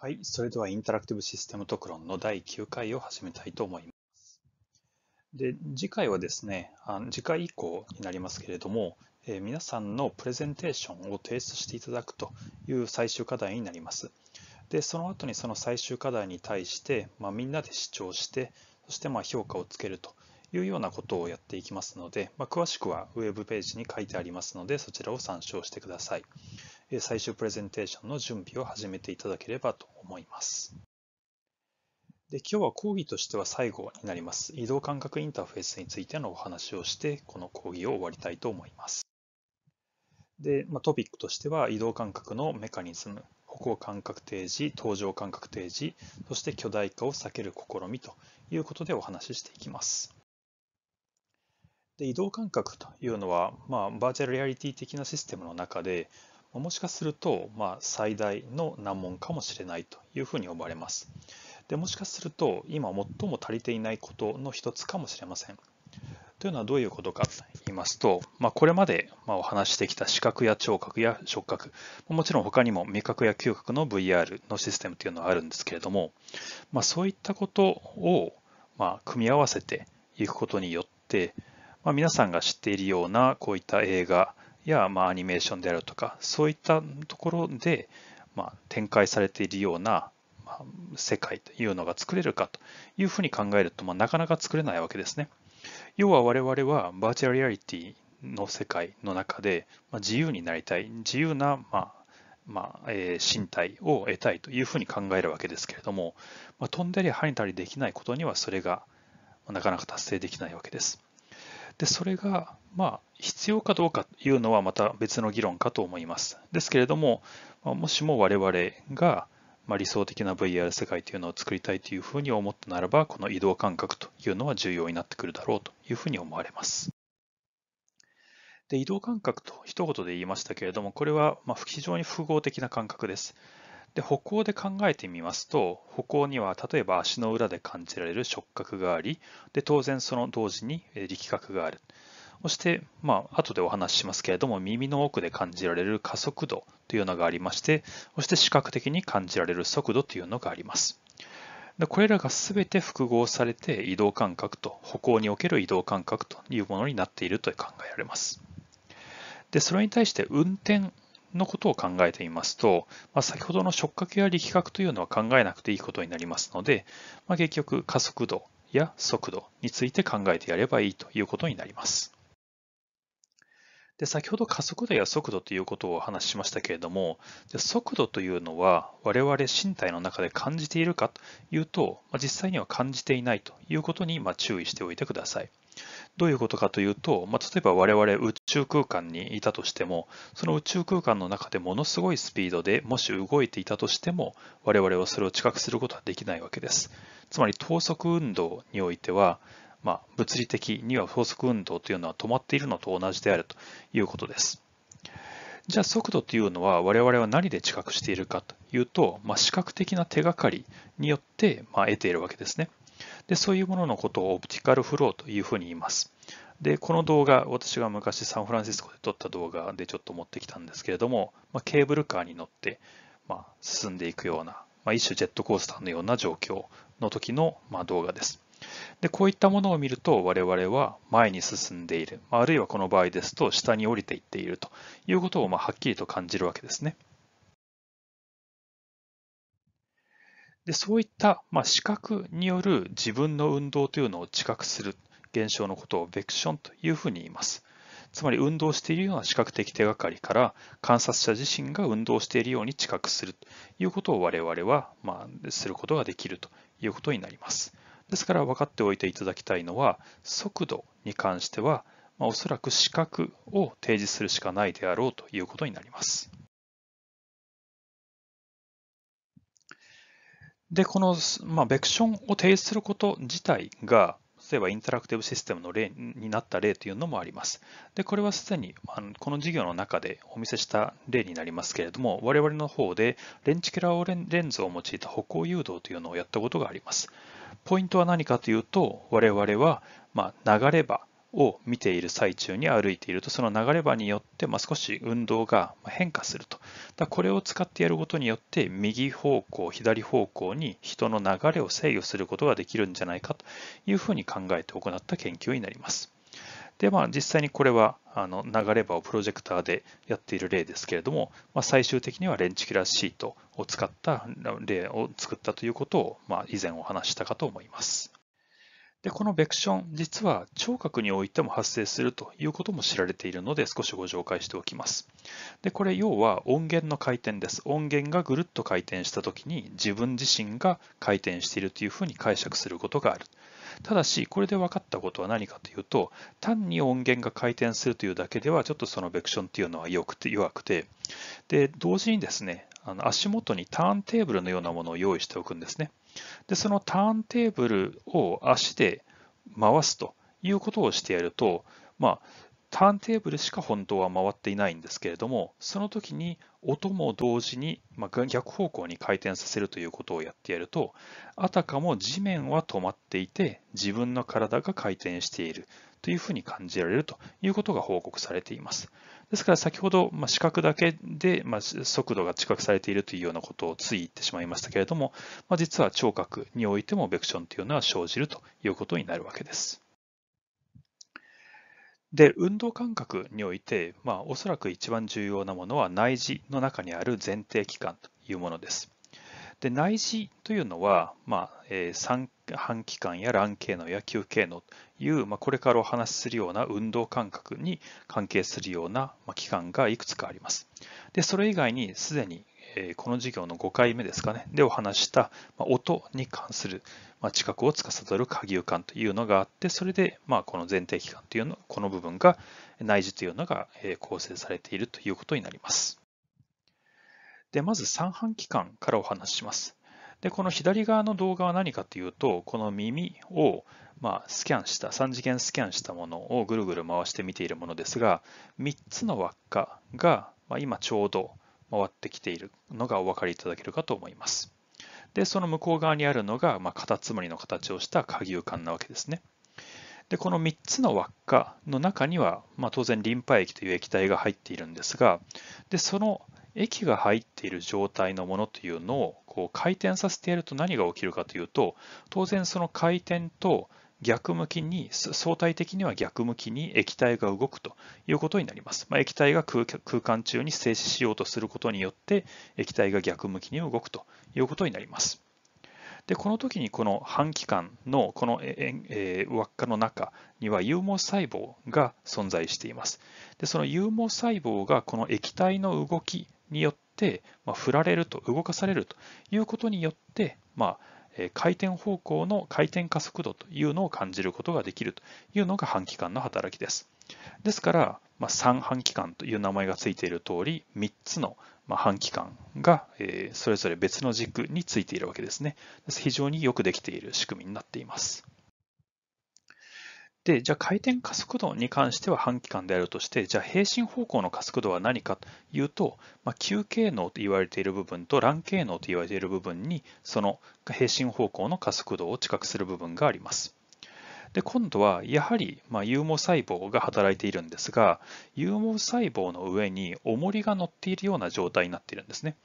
はい、それではインタラクティブシステム特論の第9回を始めたいと思います。で、次回はですね、あの次回以降になりますけれども、えー、皆さんのプレゼンテーションを提出していただくという最終課題になります。で、その後にその最終課題に対して、まあ、みんなで視聴して、そしてま評価をつけるというようなことをやっていきますので、まあ、詳しくはウェブページに書いてありますので、そちらを参照してください。最終プレゼンテーションの準備を始めていただければと思います。で今日は講義としては最後になります。移動感覚インターフェースについてのお話をして、この講義を終わりたいと思います。で、まあ、トピックとしては移動感覚のメカニズム、歩行感覚提示登場感覚提示そして巨大化を避ける試みということでお話ししていきます。で移動感覚というのは、まあ、バーチャルリアリティ的なシステムの中で、もしかすると、まあ、最大の難問かもしれないというふうに思われます。でもしかすると今最も足りていないことの一つかもしれません。というのはどういうことかと言いますと、まあ、これまでお話してきた視覚や聴覚や触覚、もちろん他にも味覚や嗅覚の VR のシステムというのはあるんですけれども、まあ、そういったことをま組み合わせていくことによって、まあ、皆さんが知っているようなこういった映画、や、まあ、アニメーションであるとかそういったところで、まあ、展開されているような、まあ、世界というのが作れるかというふうに考えると、まあ、なかなか作れないわけですね。要は我々はバーチャルリアリティの世界の中で、まあ、自由になりたい自由な、まあまあえ身体を得たいというふうに考えるわけですけれども、まあ、飛んだり跳ねたりできないことにはそれがなかなか達成できないわけです。でそれが、まあ必要かどうかというのはまた別の議論かと思います。ですけれども、もしも我々が理想的な VR 世界というのを作りたいというふうに思ったならば、この移動感覚というのは重要になってくるだろうというふうに思われます。で移動感覚と一言で言いましたけれども、これはま非常に複合的な感覚です。で歩行で考えてみますと歩行には例えば足の裏で感じられる触覚がありで当然その同時に力学があるそして、まあ後でお話ししますけれども、耳の奥で感じられる加速度というのがありまして、そして視覚的に感じられる速度というのがあります。でこれらが全て複合されて移動感覚と歩行における移動感覚というものになっていると考えられます。でそれに対して運転のことを考えてみますと、まあ、先ほどの触覚や力学というのは考えなくていいことになりますので、まあ、結局加速度や速度について考えてやればいいということになります。で、先ほど加速度や速度ということをお話ししましたけれども、速度というのは我々身体の中で感じているかというと、まあ、実際には感じていないということにま注意しておいてください。どういうことかというと、ま例えば我々宇宙空間にいたとしても、その宇宙空間の中でものすごいスピードでもし動いていたとしても、我々はそれを知覚することはできないわけです。つまり等速運動においては、まあ、物理的には法則運動というのは止まっているのと同じであるということです。じゃあ速度というのは我々は何で知覚しているかというと、まあ、視覚的な手がかりによってまあ得ているわけですね。でそういうもののことをオプティカルフローというふうに言います。でこの動画、私が昔サンフランシスコで撮った動画でちょっと持ってきたんですけれども、まあ、ケーブルカーに乗って、まあ、進んでいくような、まあ、一種ジェットコースターのような状況の時の、まあ、動画です。でこういったものを見ると我々は前に進んでいる、あるいはこの場合ですと下に降りていっているということをまあはっきりと感じるわけですね。でそういったまあ視覚による自分の運動というのを知覚する現象のことをベクションというふうに言います。つまり運動しているような視覚的手がかりから観察者自身が運動しているように知覚するということを我々は、まあ、することができるということになります。ですから分かっておいていただきたいのは速度に関しては、まあ、おそらく四角を提示するしかないであろうということになります。で、この、まあ、ベクションを提示すること自体が、例えばインタラクティブシステムの例になった例というのもあります。で、これはすでにあのこの授業の中でお見せした例になりますけれども、我々の方でレンチキラーレンズを用いた歩行誘導というのをやったことがあります。ポイントは何かというと我々はま流れ場を見ている最中に歩いているとその流れ場によってま少し運動が変化するとだこれを使ってやることによって右方向左方向に人の流れを制御することができるんじゃないかというふうに考えて行った研究になります。で、まあ、実際にこれはあの流れ場をプロジェクターでやっている例ですけれども、まあ、最終的にはレンチキュラーシートを使った例を作ったということを、まあ、以前お話したかと思います。でこのベクション、実は聴覚においても発生するということも知られているので少しご紹介しておきます。でこれ要は音源の回転です。音源がぐるっと回転した時に自分自身が回転しているというふうに解釈することがある。ただし、これで分かったことは何かというと、単に音源が回転するというだけでは、ちょっとそのベクションっていうのは弱くて、弱くてで同時にですね、あの足元にターンテーブルのようなものを用意しておくんですね。で、そのターンテーブルを足で回すということをしてやると、まあ、ターンテーブルしか本当は回っていないんですけれども、その時に音も同時に、ま逆方向に回転させるということをやってやると、あたかも地面は止まっていて、自分の体が回転しているというふうに感じられるということが報告されています。ですから先ほど、ま視覚だけで、ま速度が知覚されているというようなことをつい言ってしまいましたけれども、ま実は聴覚においてもベクションというのは生じるということになるわけです。で、運動感覚において、まあ、おそらく一番重要なものは内耳の中にある前提器官というものです。で内耳というのは、まあえー、三半規管や卵系脳や球系脳という、まあ、これからお話しするような運動感覚に関係するような、まあ、器官がいくつかあります。でそれ以外にすでに、えこの授業の5回目ですかね、でお話した、ま音に関する、ま知覚を司る下牛感というのがあって、それで、まあ、この前提器官というの、この部分が内耳というのが、え構成されているということになります。で、まず三半規管からお話しします。で、この左側の動画は何かというと、この耳をまあ、スキャンした、3次元スキャンしたものをぐるぐる回して見ているものですが、3つの輪っかが、ま今ちょうど回ってきているのがお分かりいただけるかと思います。で、その向こう側にあるのが、まあ、カタツムリの形をした下牛管なわけですね。で、この3つの輪っかの中には、まあ、当然リンパ液という液体が入っているんですが、で、その液が入っている状態のものというのをこう回転させてやると何が起きるかというと、当然その回転と逆向きに、相対的には逆向きに液体が動くということになります。まあ、液体が空間中に静止しようとすることによって、液体が逆向きに動くということになります。でこの時にこの半気管のこの、えー、輪っかの中には有毛細胞が存在しています。でその有毛細胞がこの液体の動きによって、まあ、振られると動かされるということによって、まあ回転方向の回転加速度というのを感じることができるというのが半期間の働きです。ですから、まあ、3半期間という名前がついている通り、3つの半期間がそれぞれ別の軸についているわけですね。非常によくできている仕組みになっています。で、じゃあ回転加速度に関しては半期間であるとして、じゃあ平進方向の加速度は何かというと、まあ、急経能と言われている部分と乱経能と言われている部分に、その平進方向の加速度を知覚する部分があります。で今度はやはり、まあ、有毛細胞が働いているんですが有毛細胞の上に重りが乗っているような状態になっているんですね。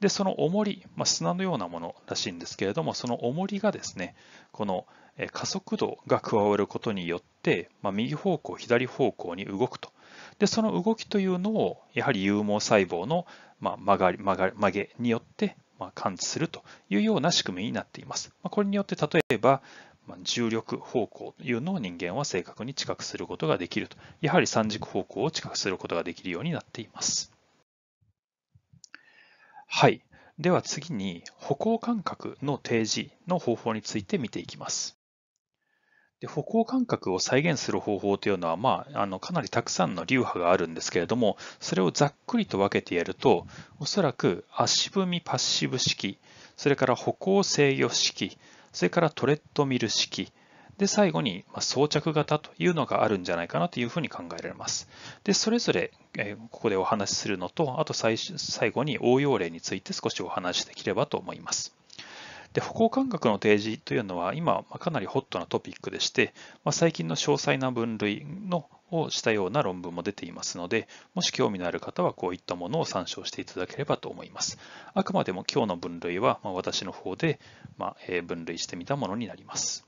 でその重り、まあ、砂のようなものらしいんですけれどもその重りがですねこの加速度が加わることによって、まあ、右方向左方向に動くとでその動きというのをやはり有毛細胞の、まあ、曲がり曲が曲げによって、まあ、感知するというような仕組みになっています、まあ、これによって例えば、まあ、重力方向というのを人間は正確に知覚することができるとやはり三軸方向を知覚することができるようになっていますはいでは次に歩行感覚の提示の方法について見ていきますで歩行感覚を再現する方法というのは、まあ、あのかなりたくさんの流派があるんですけれどもそれをざっくりと分けてやるとおそらく足踏みパッシブ式それから歩行制御式それからトレッドミル式で最後に装着型というのがあるんじゃないかなというふうに考えられます。でそれぞれここでお話しするのとあと最後に応用例について少しお話しできればと思います。で歩行感覚の提示というのは今、かなりホットなトピックでして、まあ、最近の詳細な分類のをしたような論文も出ていますので、もし興味のある方はこういったものを参照していただければと思います。あくまでも今日の分類は、ま私の方で、ま分類してみたものになります。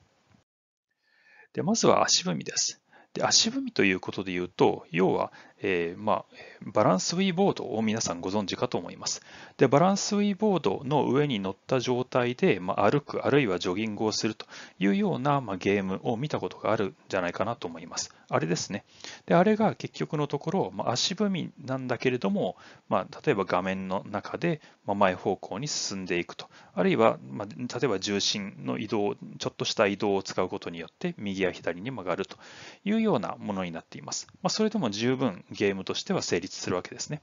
でまずは足踏みです。で足踏みということで言うと、要はえー、まあ、バランスウィーボードを皆さんご存知かと思います。でバランスウィーボードの上に乗った状態で、まあ、歩くあるいはジョギングをするというような、まあ、ゲームを見たことがあるんじゃないかなと思います。あれですね。であれが結局のところ、まあ、足踏みなんだけれども、まあ、例えば画面の中で、まあ、前方向に進んでいくと、あるいは、まあ、例えば重心の移動、ちょっとした移動を使うことによって右や左に曲がるというようなものになっています。まあ、それでも十分ゲームとしては成立するわけですね。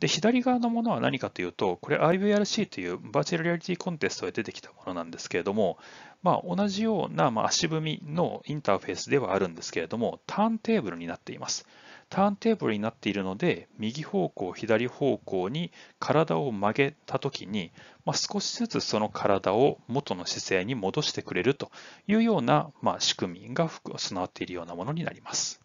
で左側のものは何かというと、これ IVRC というバーチャルリアリティコンテストで出てきたものなんですけれども、まあ、同じような、ま足踏みのインターフェースではあるんですけれども、ターンテーブルになっています。ターンテーブルになっているので、右方向、左方向に体を曲げたときに、まあ、少しずつその体を元の姿勢に戻してくれるというような、ま仕組みが備わっているようなものになります。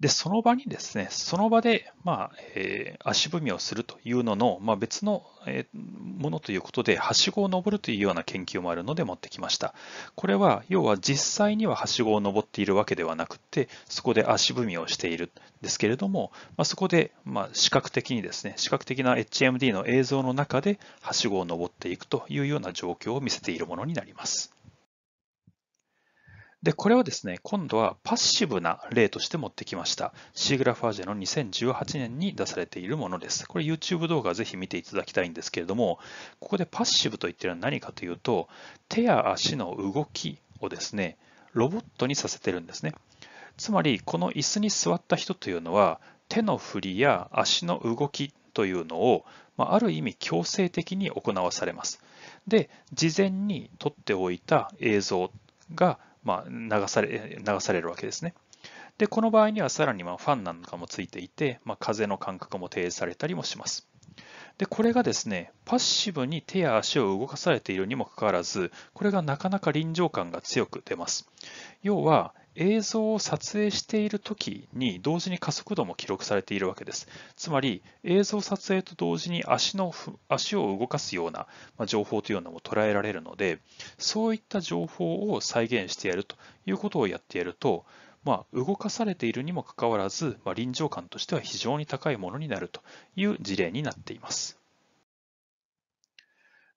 で、その場にですね、その場で、まあえー、足踏みをするというのの、まあ、別の、えー、ものということで、はしごを登るというような研究もあるので持ってきました。これは、要は実際にははしごを登っているわけではなくて、そこで足踏みをしているんですけれども、まあ、そこで、まあ、視覚的にですね、視覚的な HMD の映像の中ではしごを登っていくというような状況を見せているものになります。で、これをですね、今度はパッシブな例として持ってきました。シーグラファージェの2018年に出されているものです。これ YouTube 動画ぜひ見ていただきたいんですけれども、ここでパッシブと言ってるのは何かというと、手や足の動きをですね、ロボットにさせてるんですね。つまり、この椅子に座った人というのは、手の振りや足の動きというのを、まある意味強制的に行わされます。で、事前に撮っておいた映像がまあ、流され流されるわけですね。で、この場合にはさらにまファンなんかもついていて、まあ、風の感覚も提示されたりもします。で、これがですね、パッシブに手や足を動かされているにもかかわらず、これがなかなか臨場感が強く出ます。要は、映像を撮影している時に同時に加速度も記録されているわけです。つまり映像撮影と同時に足の足を動かすような情報というのも捉えられるので、そういった情報を再現してやるということをやってやると、まあ、動かされているにもかかわらず、まあ、臨場感としては非常に高いものになるという事例になっています。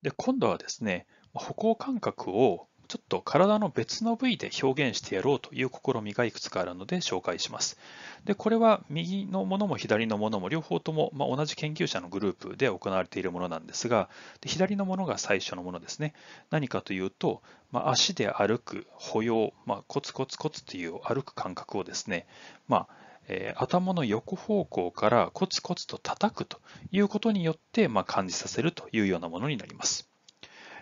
で今度はですね、歩行感覚をちょっと体の別の部位で表現してやろうという試みがいくつかあるので紹介します。でこれは右のものも左のものも両方とも、ま同じ研究者のグループで行われているものなんですがで左のものが最初のものですね。何かというと、ま足で歩く歩様、まあ、コツコツコツという歩く感覚をですね、まあえ頭の横方向からコツコツと叩くということによって、ま感じさせるというようなものになります。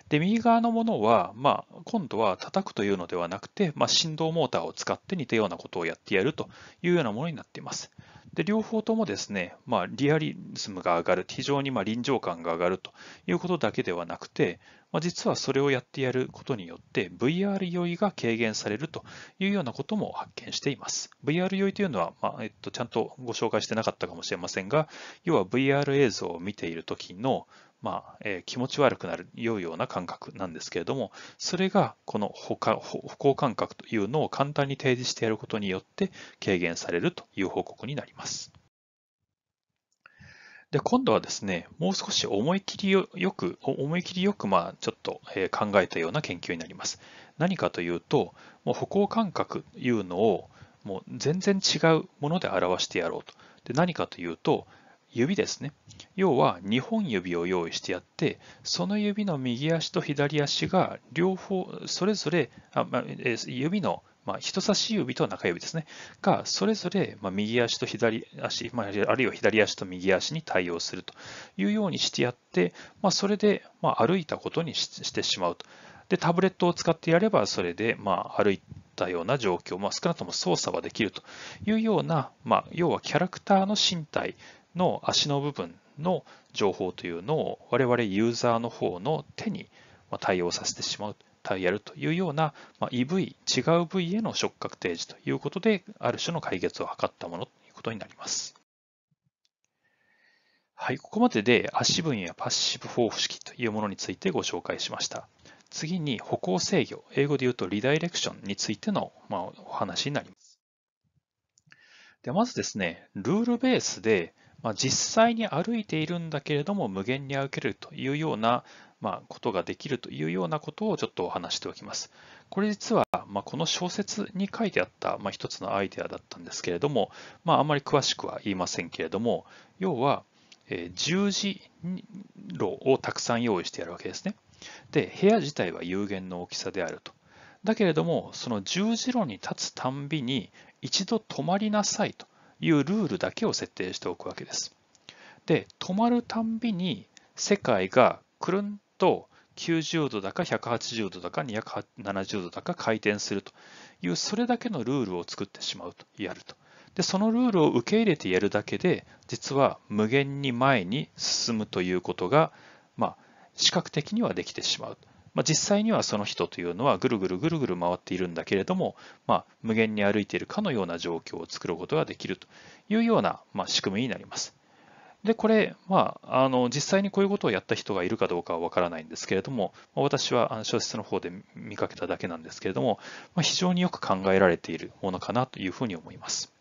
で、右側のものは、まあ、今度は叩くというのではなくて、まあ、振動モーターを使って似たようなことをやってやるというようなものになっています。で、両方ともですね、まあ、リアリズムが上がる、非常にま臨場感が上がるということだけではなくて、まあ、実はそれをやってやることによって VR 酔いが軽減されるというようなことも発見しています。VR 酔いというのは、まあ、えっと、ちゃんとご紹介してなかったかもしれませんが、要は VR 映像を見ている時のまあえー、気持ち悪くなる良いような感覚なんですけれどもそれがこの歩行感覚というのを簡単に提示してやることによって軽減されるという報告になります。で今度はですね、もう少し思い切りよく、思い切りよく、まあ、ちょっと考えたような研究になります。何かというと、もう歩行感覚というのをもう全然違うもので表してやろうと。で何かというと、指ですね。要は2本指を用意してやって、その指の右足と左足が両方、それぞれ、あまあ、指の、まあ、人差し指と中指ですね、がそれぞれ、まあ、右足と左足、まあ、あるいは左足と右足に対応するというようにしてやって、まあ、それで、まあ、歩いたことにしてしまうと。で、タブレットを使ってやれば、それで、まあ、歩いたような状況、まあ、少なくとも操作はできるというような、まあ、要はキャラクターの身体の足の部分の情報というのを我々ユーザーの方の手に対応させてしまう、対やるというような EV、違う部位への触覚提示ということで、ある種の解決を図ったものということになります。はい、ここまでで足分野やパッシブ方式というものについてご紹介しました。次に歩行制御、英語で言うとリダイレクションについての、まお話になります。でまずですね、ルールベースでまあ、実際に歩いているんだけれども無限に歩けるというような、まあ、ことができるというようなことをちょっとお話しておきます。これ実は、まあ、この小説に書いてあった、まあ、一つのアイデアだったんですけれども、まあ、あまり詳しくは言いませんけれども要は、えー、十字路をたくさん用意してやるわけですね。で部屋自体は有限の大きさであると。だけれどもその十字路に立つたんびに一度止まりなさいと。いうルールだけを設定しておくわけです。で、止まるたんびに世界がくるんと90度だか180度だか270度だか回転するというそれだけのルールを作ってしまうとやるとでそのルールを受け入れてやるだけで実は無限に前に進むということが、まあ、視覚的にはできてしまうとまあ、実際にはその人というのはぐるぐるぐるぐる回っているんだけれども、まあ、無限に歩いているかのような状況を作ることができるというような、まあ、仕組みになります。で、これ、まあ、あの実際にこういうことをやった人がいるかどうかはわからないんですけれども、私は小説の方で見かけただけなんですけれども、まあ、非常によく考えられているものかなというふうに思います。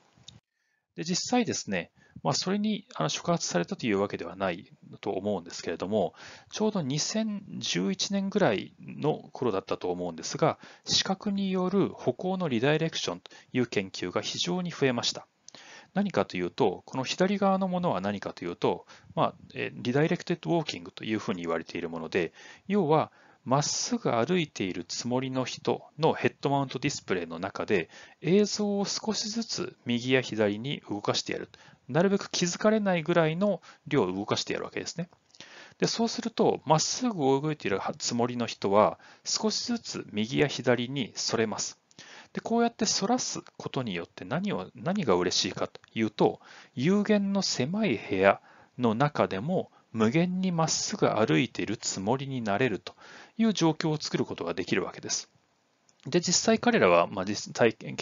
で実際ですね、まあ、それに触発されたというわけではないと思うんですけれども、ちょうど2011年ぐらいの頃だったと思うんですが、視覚による歩行のリダイレクションという研究が非常に増えました。何かというと、この左側のものは何かというと、まあ、リダイレクテッドウォーキングというふうに言われているもので、要は、まっすぐ歩いているつもりの人のヘッドマウントディスプレイの中で映像を少しずつ右や左に動かしてやるなるべく気づかれないぐらいの量を動かしてやるわけですね。でそうすると、まっすぐ動いているつもりの人は、少しずつ右や左にそれます。でこうやって反らすことによって何を何が嬉しいかというと、有限の狭い部屋の中でも無限にまっすぐ歩いているつもりになれるという状況を作ることができるわけです。で、実際彼らは、まあ実験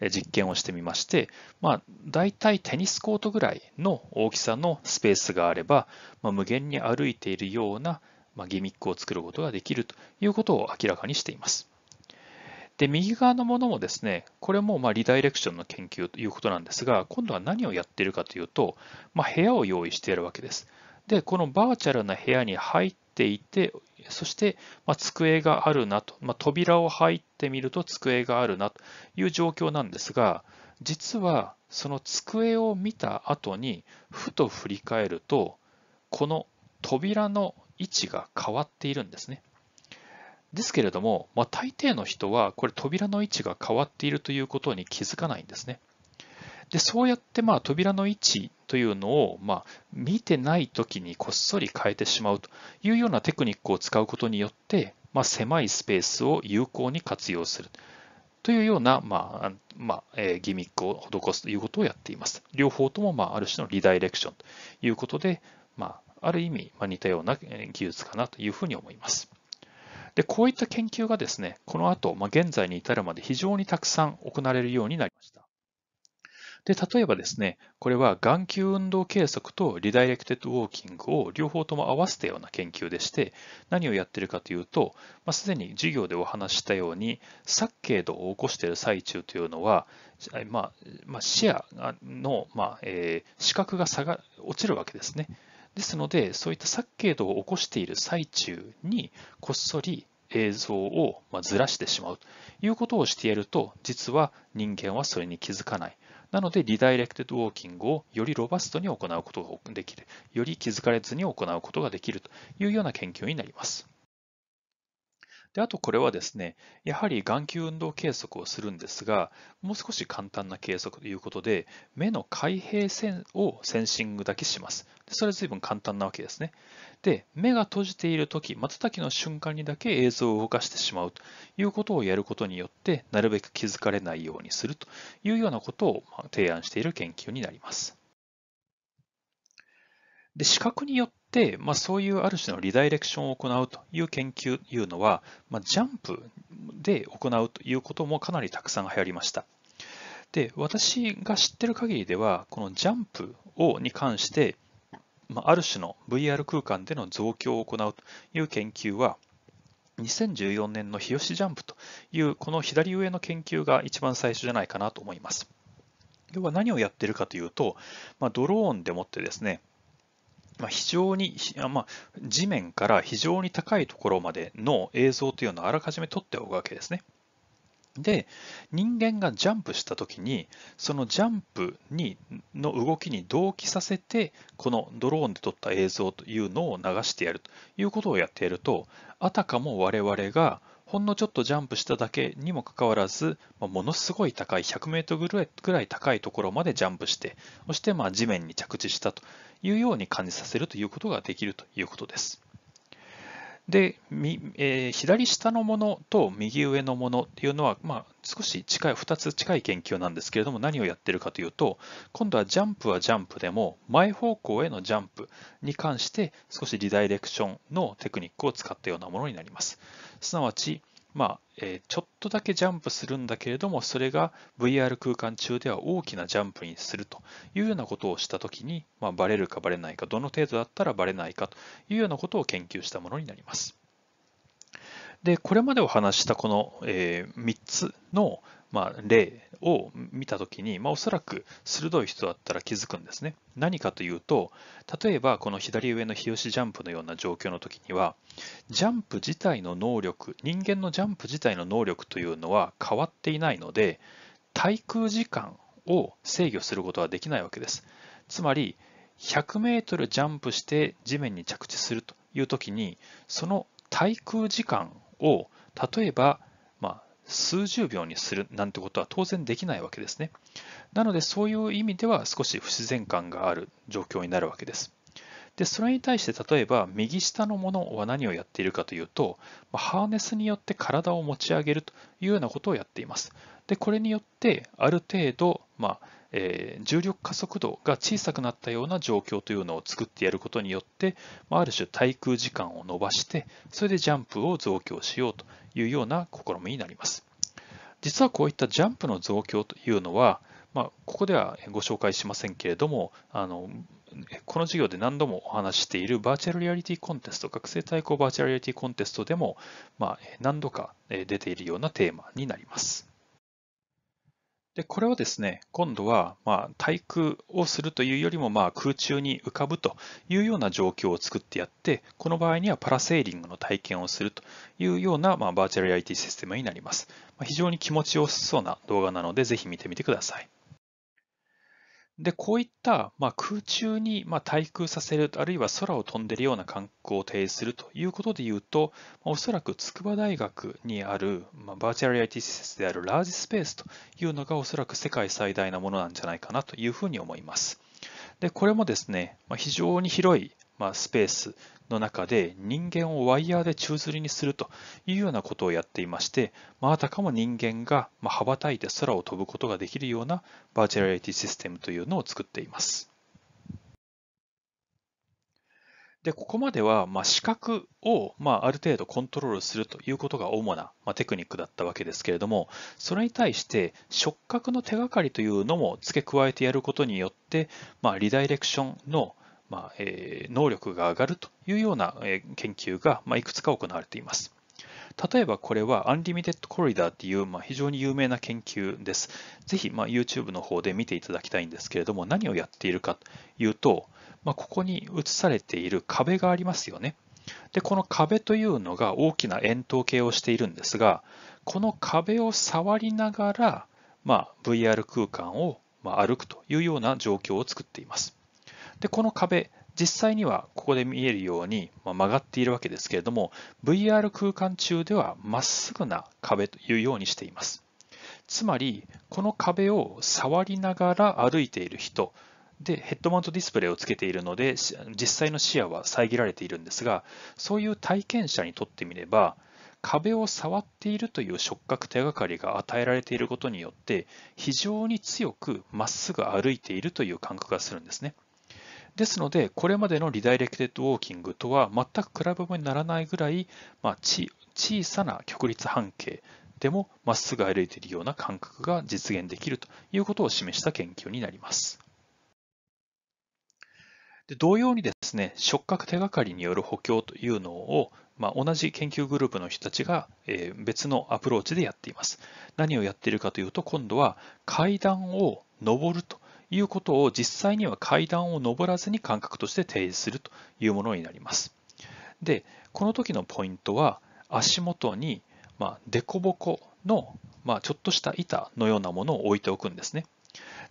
え実験をしてみまして、まあ、大体テニスコートぐらいの大きさのスペースがあれば、まあ、無限に歩いているような、まあ、ギミックを作ることができるということを明らかにしています。で、右側のものもですね、これもまあリダイレクションの研究ということなんですが、今度は何をやっているかというと、まあ、部屋を用意しているわけです。で、このバーチャルな部屋に入っていて、そして、ま机があるなと、まあ、扉を入ってみると机があるなという状況なんですが、実はその机を見た後に、ふと振り返ると、この扉の位置が変わっているんですね。ですけれども、まあ、大抵の人はこれ扉の位置が変わっているということに気づかないんですね。で、そうやってまあ扉の位置というのをまあ見てない時にこっそり変えてしまうというようなテクニックを使うことによって、まあ、狭いスペースを有効に活用するというような、まあまあえギミックを施すということをやっています。両方とも、まあ、ある種のリダイレクションということで、まあ、ある意味、まあ、似たような技術かなというふうに思います。でこういった研究がですね、この後、まあ、現在に至るまで非常にたくさん行われるようになりました。で、例えばですね、これは眼球運動計測とリダイレクテッドウォーキングを両方とも合わせたような研究でして、何をやってるかというと、まあ、すでに授業でお話したように、殺軽度を起こしている最中というのは、まあまあ、視野の、まあえー、視覚が下が落ちるわけですね。ですので、そういった殺軽度を起こしている最中に、こっそり映像をずらしてしまうということをしてやると、実は人間はそれに気づかない。なので、リダイレクテッドウォーキングをよりロバストに行うことができる、より気づかれずに行うことができるというような研究になります。であとこれはですね、やはり眼球運動計測をするんですが、もう少し簡単な計測ということで、目の開閉線をセンシングだけします。それは随分簡単なわけですね。で、目が閉じている時、瞬きの瞬間にだけ映像を動かしてしまうということをやることによって、なるべく気づかれないようにするというようなことを提案している研究になります。で視覚によって、まあ、そういうある種のリダイレクションを行うという研究というのは、まあ、ジャンプで行うということもかなりたくさん流行りました。で私が知ってる限りではこのジャンプをに関してまあ、ある種の VR 空間での増強を行うという研究は、2014年の日吉ジャンプというこの左上の研究が一番最初じゃないかなと思います。要は何をやってるかというと、まあ、ドローンでもってですね、まあ、非常に、まあ、地面から非常に高いところまでの映像というのをあらかじめ撮っておくわけですね。で人間がジャンプした時にそのジャンプにの動きに同期させてこのドローンで撮った映像というのを流してやるということをやっているとあたかも我々がほんのちょっとジャンプしただけにもかかわらず、まものすごい高い 100m ぐらい高いところまでジャンプしてそしてま地面に着地したというように感じさせるということができるということです。で、えー、左下のものと右上のものっていうのは、まあ、少し近い、2つ近い研究なんですけれども、何をやってるかというと、今度はジャンプはジャンプでも、前方向へのジャンプに関して、少しリダイレクションのテクニックを使ったようなものになります。すなわち、まあえー、ちょっとだけジャンプするんだけれどもそれが VR 空間中では大きなジャンプにするというようなことをした時に、まあ、バレるかバレないかどの程度だったらバレないかというようなことを研究したものになります。でこれまでお話したこの、えー、3つのまあ、例を見たときに、まあ、おそらく鋭い人だったら気づくんですね。何かというと、例えばこの左上の日吉ジャンプのような状況の時には、ジャンプ自体の能力、人間のジャンプ自体の能力というのは変わっていないので、対空時間を制御することはできないわけです。つまり、100m ジャンプして地面に着地するという時に、その対空時間を例えば数十秒にするなんてことは当然できないわけですね。なのでそういう意味では少し不自然感がある状況になるわけです。でそれに対して例えば右下のものは何をやっているかというとハーネスによって体を持ち上げるというようなことをやっています。でこれによってある程度、まあ、えー、重力加速度が小さくなったような状況というのを作ってやることによって、まあ、ある種対空時間を伸ばしてそれでジャンプを増強しようというような試みになります実はこういったジャンプの増強というのは、まあ、ここではご紹介しませんけれどもあのこの授業で何度もお話しているバーチャルリアリティコンテスト学生対抗バーチャルリアリティコンテストでも、まあ、何度か出ているようなテーマになります。で、これはですね、今度は、ま対空をするというよりも、ま空中に浮かぶというような状況を作ってやって、この場合にはパラセーリングの体験をするというような、まバーチャル IT システムになります。ま非常に気持ちよさそうな動画なので、ぜひ見てみてください。で、こういった、まあ、空中に、まあ、空させる、あるいは空を飛んでるような感覚を提示するということで言うと、おそらく筑波大学にある、まあ、バーチャルリアリティ施設であるラージスペースというのがおそらく世界最大なものなんじゃないかなというふうに思います。で、これもですね、まあ、非常に広い、まあ、スペースの中で人間をワイヤーで宙吊りにするというようなことをやっていまして、まあ、たかも人間が羽ばたいて空を飛ぶことができるようなバーチャルアリティシステムというのを作っています。で、ここまでは、まあ、視覚を、まあ、ある程度コントロールするということが主な、まあ、テクニックだったわけですけれども、それに対して触覚の手がかりというのも付け加えてやることによって、まあ、リダイレクションのまあえー、能力が上がるというような、え研究が、まあ、いくつか行われています。例えばこれはアンリミテッドコリダーっていう、まあ、非常に有名な研究です。ぜひ、まあ、YouTube の方で見ていただきたいんですけれども何をやっているかというと、まあ、ここに映されている壁がありますよね。でこの壁というのが大きな円筒形をしているんですがこの壁を触りながら、まあ、VR 空間を、ま歩くというような状況を作っています。でこの壁実際にはここで見えるように曲がっているわけですけれども VR 空間中ではまっすぐな壁というようにしていますつまりこの壁を触りながら歩いている人でヘッドマウントディスプレイをつけているので実際の視野は遮られているんですがそういう体験者にとってみれば壁を触っているという触覚手がかりが与えられていることによって非常に強くまっすぐ歩いているという感覚がするんですね。ですので、これまでのリダイレクテッドウォーキングとは全く比べ物にならないぐらい、まあ、小さな曲率半径でもまっすぐ歩いているような感覚が実現できるということを示した研究になります。で同様にですね、触覚手がかりによる補強というのを、まあ、同じ研究グループの人たちが、えー、別のアプローチでやっています。何をやっているかというと、今度は階段を上るということを実際には階段を上らずに感覚として提示するというものになります。で、この時のポイントは足元に、まあ、デコの、まあ、ちょっとした板のようなものを置いておくんですね。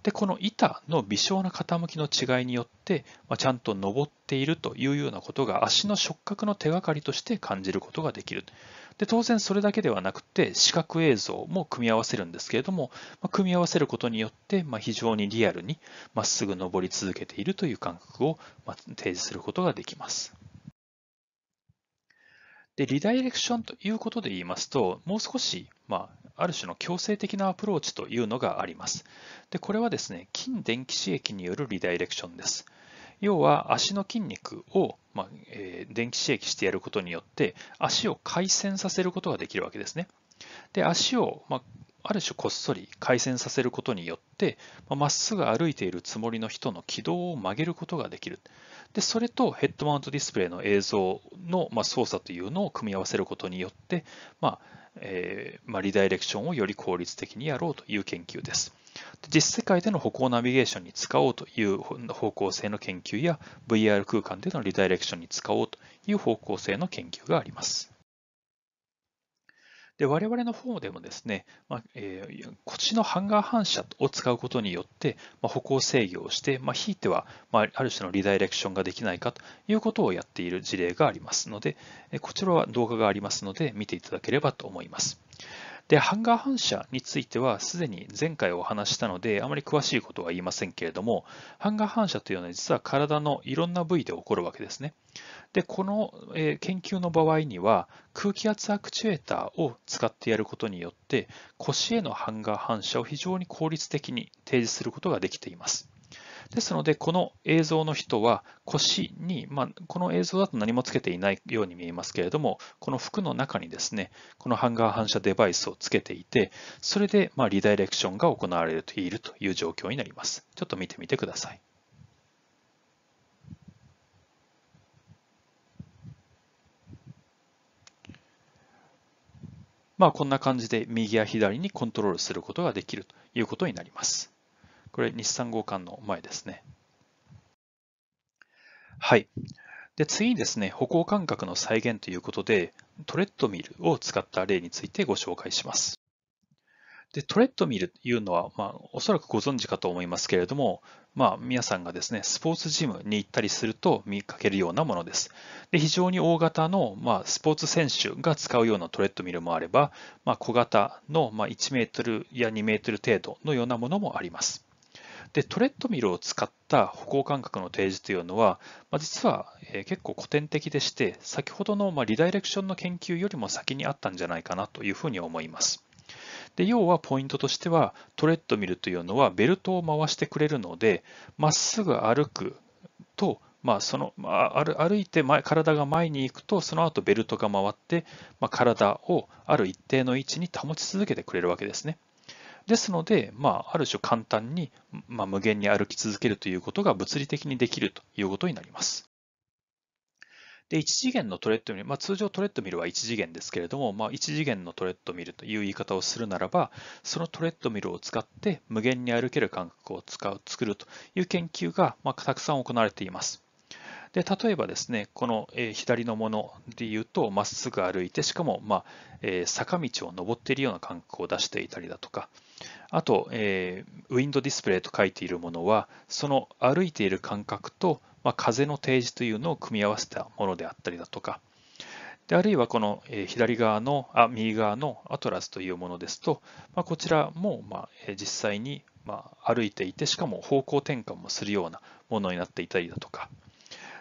で、この板の微小な傾きの違いによって、まあ、ちゃんと登っているというようなことが足の触覚の手がかりとして感じることができるで当然それだけではなくて視覚映像も組み合わせるんですけれども、ま組み合わせることによって、ま非常にリアルにまっすぐ登り続けているという感覚を、ま提示することができます。でリダイレクションということで言いますと、もう少し、まあ、ある種の強制的なアプローチというのがあります。でこれはですね、筋電気刺激によるリダイレクションです。要は足の筋肉を、まあえ電気刺激してやることによって足を回旋させることができるわけですね。で足を、まあ、ある種こっそり回旋させることによってまあ、っすぐ歩いているつもりの人の軌道を曲げることができるでそれとヘッドマウントディスプレイの映像の、まあ、操作というのを組み合わせることによって、まあえー、まあ、リダイレクションをより効率的にやろうという研究です。実世界での歩行ナビゲーションに使おうという方向性の研究や VR 空間でのリダイレクションに使おうという方向性の研究があります。で我々の方でもですね、まあえー、こっちのハンガー反射を使うことによって、まあ、歩行制御をして、まあ、ひいては、まあ、ある種のリダイレクションができないかということをやっている事例がありますので、こちらは動画がありますので見ていただければと思います。で、ハンガー反射については、すでに前回お話したので、あまり詳しいことは言いませんけれども、ハンガー反射というのは実は体のいろんな部位で起こるわけですね。で、この研究の場合には、空気圧アクチュエーターを使ってやることによって、腰へのハンガー反射を非常に効率的に提示することができています。ですので、この映像の人は腰に、まあ、この映像だと何もつけていないように見えますけれども、この服の中にですね、このハンガー反射デバイスをつけていて、それでまあリダイレクションが行われているという状況になります。ちょっと見てみてください。まあ、こんな感じで右や左にコントロールすることができるということになります。これ、日産号館の前ですね。はい。で次にですね、歩行感覚の再現ということで、トレッドミルを使った例についてご紹介します。でトレッドミルというのは、まあ、おそらくご存知かと思いますけれども、まあ、皆さんがですね、スポーツジムに行ったりすると見かけるようなものです。で非常に大型の、まあ、スポーツ選手が使うようなトレッドミルもあれば、まあ、小型の、まあ、1メートルや2メートル程度のようなものもあります。で、トレッドミルを使った歩行感覚の提示というのは、まあ、実は、え結構古典的でして、先ほどの、まあ、リダイレクションの研究よりも先にあったんじゃないかなというふうに思います。で要はポイントとしては、トレッドミルというのはベルトを回してくれるので、まっすぐ歩くと、まあ、その歩いて前体が前に行くとその後ベルトが回って、まあ、体をある一定の位置に保ち続けてくれるわけですね。ですので、まあ、ある種簡単に、まあ、無限に歩き続けるということが物理的にできるということになります。で、1次元のトレッドミル、まあ、通常トレッドミルは1次元ですけれども、まあ、1次元のトレッドミルという言い方をするならば、そのトレッドミルを使って無限に歩ける感覚を使う作るという研究が、まあ、たくさん行われています。で例えばですね、この左のもので言うと、まっすぐ歩いて、しかも、まあ、坂道を登っているような感覚を出していたりだとか、あと、えー、ウィンドディスプレイと書いているものは、その歩いている感覚と、まあ、風の提示というのを組み合わせたものであったりだとか、であるいはこの左側のあ、右側のアトラスというものですと、まあ、こちらもまあ実際にまあ歩いていて、しかも方向転換もするようなものになっていたりだとか、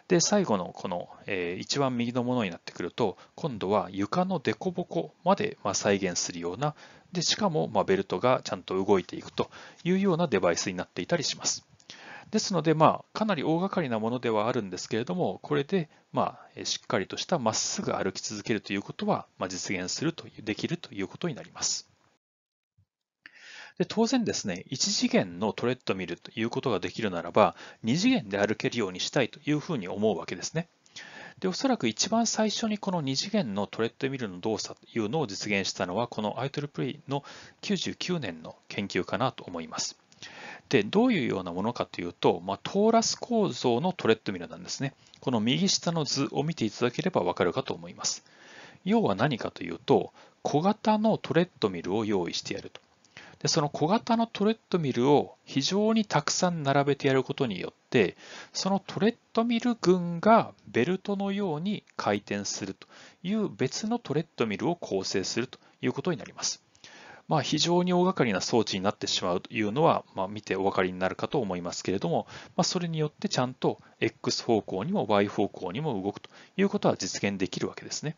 で最後のこの、えー、一番右のものになってくると、今度は床の凸凹までまあ再現するようなでしかもまベルトがちゃんと動いていくというようなデバイスになっていたりします。ですので、まあ、かなり大掛かりなものではあるんですけれども、これで、まあ、しっかりとしたまっすぐ歩き続けるということは、まあ、実現するという、できるということになります。で当然ですね、1次元のトレッドミルということができるならば、2次元で歩けるようにしたいというふうに思うわけですね。で、おそらく一番最初にこの2次元のトレッドミルの動作というのを実現したのは、この IEEE の99年の研究かなと思います。で、どういうようなものかというと、まあ、トーラス構造のトレッドミルなんですね。この右下の図を見ていただければわかるかと思います。要は何かというと、小型のトレッドミルを用意してやると。でその小型のトレッドミルを非常にたくさん並べてやることによってそのトレッドミル群がベルトのように回転するという別のトレッドミルを構成するということになります。まあ、非常に大掛かりな装置になってしまうというのは、まあ、見てお分かりになるかと思いますけれども、まあ、それによってちゃんと X 方向にも Y 方向にも動くということは実現できるわけですね。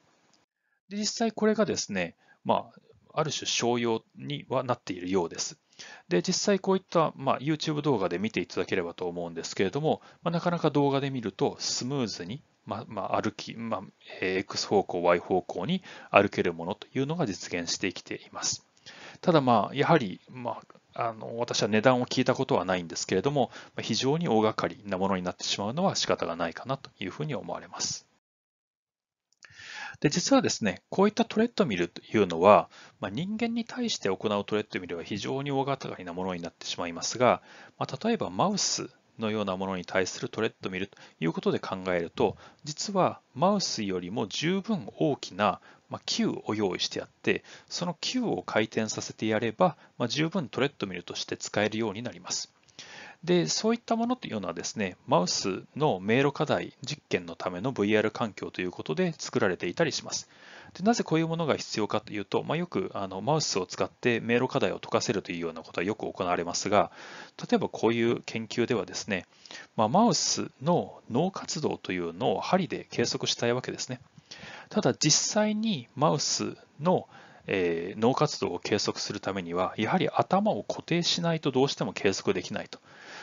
で実際これがですね、まあ、ある種商用にはなっているようです。で、実際こういった、まあ、YouTube 動画で見ていただければと思うんですけれども、まあ、なかなか動画で見るとスムーズに、ままあ、歩き、まあ、X 方向、Y 方向に歩けるものというのが実現してきています。ただ、まあ、やはり、まあ、あの私は値段を聞いたことはないんですけれども、非常に大掛かりなものになってしまうのは仕方がないかなというふうに思われます。で、実はですね、こういったトレッドミルというのは、まあ、人間に対して行うトレッドミルは非常に大型がりなものになってしまいますが、まあ、例えばマウスのようなものに対するトレッドミルということで考えると、実はマウスよりも十分大きな球を用意してあって、その球を回転させてやれば、まあ、十分トレッドミルとして使えるようになります。で、そういったものというのはですね、マウスの迷路課題実験のための VR 環境ということで作られていたりします。でなぜこういうものが必要かというと、まあ、よくあのマウスを使って迷路課題を解かせるというようなことはよく行われますが、例えばこういう研究ではですね、まあ、マウスの脳活動というのを針で計測したいわけですね。ただ実際にマウスのえ脳活動を計測するためにはやはり頭を固定しないとどうしても計測できないと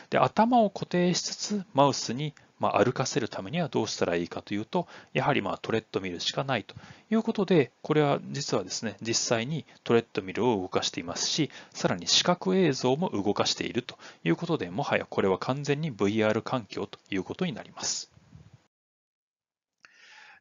で頭を固定しつつマウスにま歩かせるためにはどうしたらいいかというと、やはりまトレッドミルしかないということで、これは実はですね、実際にトレッドミルを動かしていますし、さらに視覚映像も動かしているということで、もはやこれは完全に VR 環境ということになります。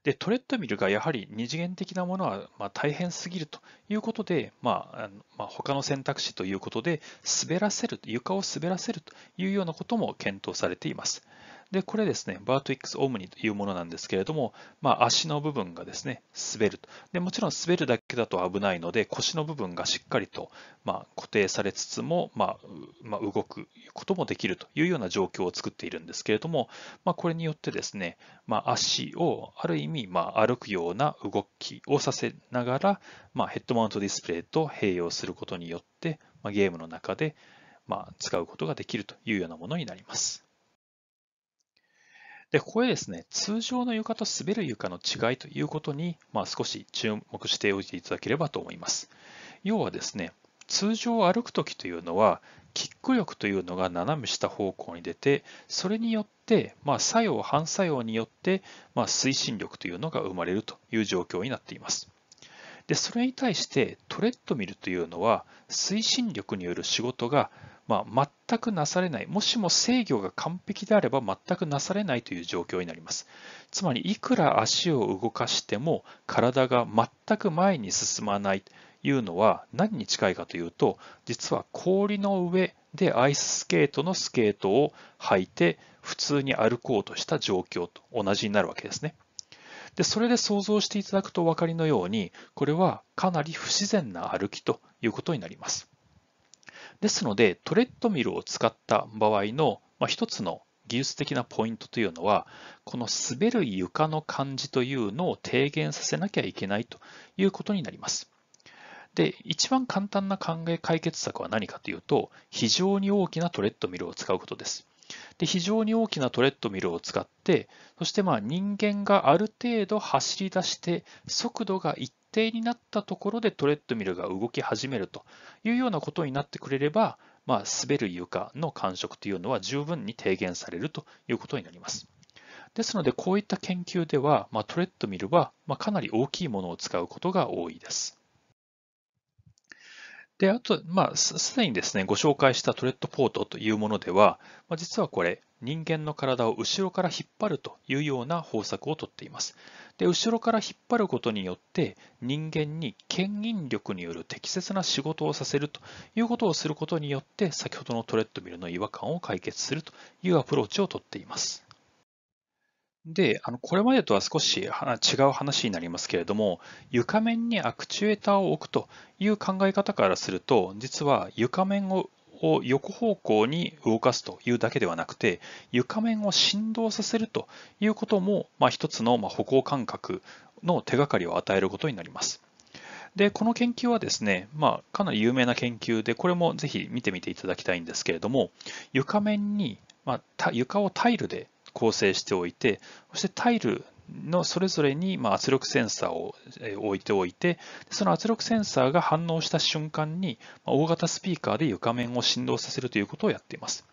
でトレッドミルがやはり二次元的なものはま大変すぎるということで、まあまあ、他の選択肢ということで滑らせる床を滑らせるというようなことも検討されています。で、これですね、バート X オムニというものなんですけれども、まあ、足の部分がですね、滑ると。で、もちろん滑るだけだと危ないので、腰の部分がしっかりと、まあ、固定されつつも、まあ、まあ、動くこともできるというような状況を作っているんですけれども、まあ、これによってですね、まあ、足をある意味、まあ、歩くような動きをさせながら、まあ、ヘッドマウントディスプレイと併用することによって、まあ、ゲームの中で、まあ、使うことができるというようなものになります。で、ここでですね、通常の床と滑る床の違いということに、まあ、少し注目しておいていただければと思います。要はですね、通常歩くときというのは、キック力というのが斜め下方向に出て、それによって、まあ、作用、反作用によって、まあ、推進力というのが生まれるという状況になっています。で、それに対してトレッドミルというのは、推進力による仕事がまあ、全くなされない、もしも制御が完璧であれば全くなされないという状況になります。つまり、いくら足を動かしても体が全く前に進まないというのは何に近いかというと、実は氷の上でアイススケートのスケートを履いて普通に歩こうとした状況と同じになるわけですね。でそれで想像していただくとお分かりのようにこれはかなり不自然な歩きということになります。ですので、トレッドミルを使った場合の、ま一つの技術的なポイントというのは、この滑る床の感じというのを低減させなきゃいけないということになります。で、一番簡単な考え解決策は何かというと、非常に大きなトレッドミルを使うことです。で非常に大きなトレッドミルを使って、そしてまあ人間がある程度走り出して速度が一定になったところでトレッドミルが動き始めるというようなことになってくれれば、まあ、滑る床の感触というのは十分に低減されるということになります。ですので、こういった研究では、まあ、トレッドミルは、まあ、かなり大きいものを使うことが多いです。で、あと、まあ、すでにですね、ご紹介したトレッドポートというものでは、まあ、実はこれ、人間の体を後ろから引っ張るというような方策をとっています。で後ろから引っ張ることによって人間に牽引力による適切な仕事をさせるということをすることによって先ほどのトレッドミルの違和感を解決するというアプローチをとっています。で、あのこれまでとは少し違う話になりますけれども、床面にアクチュエーターを置くという考え方からすると、実は床面をを横方向に動かすというだけではなくて床面を振動させるということも、まあ、一つの歩行感覚の手がかりを与えることになります。で、この研究はですね、まあ、かなり有名な研究で、これもぜひ見てみていただきたいんですけれども、床面に、まあ、床をタイルで構成しておいて、そしてタイルのそれぞれにま圧力センサーを置いておいて、その圧力センサーが反応した瞬間に、大型スピーカーで床面を振動させるということをやっています。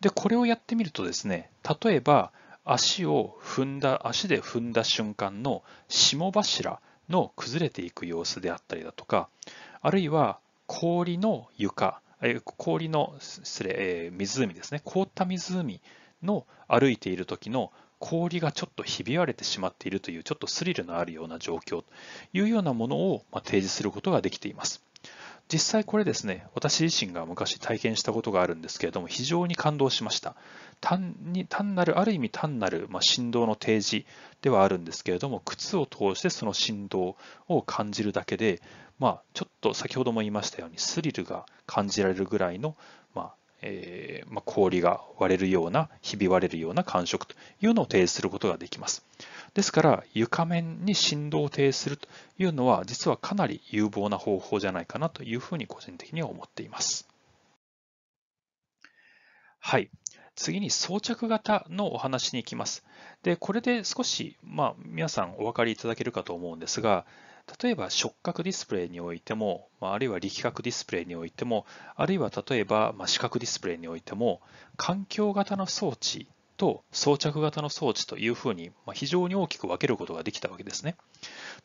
で、これをやってみるとですね、例えば、足を踏んだ、足で踏んだ瞬間の霜柱の崩れていく様子であったりだとか、あるいは氷の床、氷の、失礼、湖ですね、凍った湖の歩いている時の氷がちょっとひび割れてしまっているというちょっとスリルのあるような状況というようなものを提示することができています。実際これですね、私自身が昔体験したことがあるんですけれども、非常に感動しました。単に単なる、ある意味単なる、まあ、振動の提示ではあるんですけれども、靴を通してその振動を感じるだけで、まあ、ちょっと先ほども言いましたように、スリルが感じられるぐらいの、えー、まあ、氷が割れるようなひび割れるような感触というのを提示することができます。ですから床面に振動を提示するというのは実はかなり有望な方法じゃないかなというふうに個人的には思っています。はい。次に装着型のお話に行きます。で、これで少し、まあ、皆さんお分かりいただけるかと思うんですが、例えば触覚ディスプレイにおいても、あるいは力学ディスプレイにおいても、あるいは例えば視覚ディスプレイにおいても、環境型の装置と装着型の装置というふうに非常に大きく分けることができたわけですね。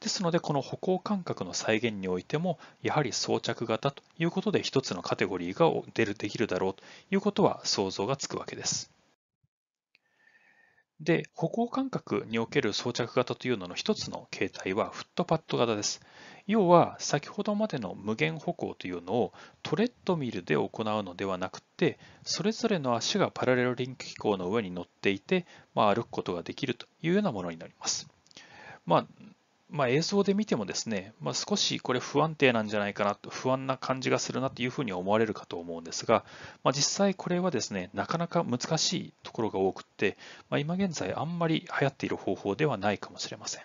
ですので、この歩行感覚の再現においても、やはり装着型ということで一つのカテゴリーが出るできるだろうということは想像がつくわけです。で、歩行感覚における装着型というのの一つの形態はフットパッド型です。要は先ほどまでの無限歩行というのをトレッドミルで行うのではなくてそれぞれの足がパラレルリンク機構の上に乗っていて、まあ、歩くことができるというようなものになります。まあ、まあ、映像で見てもですね、まあ、少しこれ不安定なんじゃないかなと、不安な感じがするなというふうに思われるかと思うんですが、まあ、実際これはですね、なかなか難しいところが多くて、まあ、今現在あんまり流行っている方法ではないかもしれません。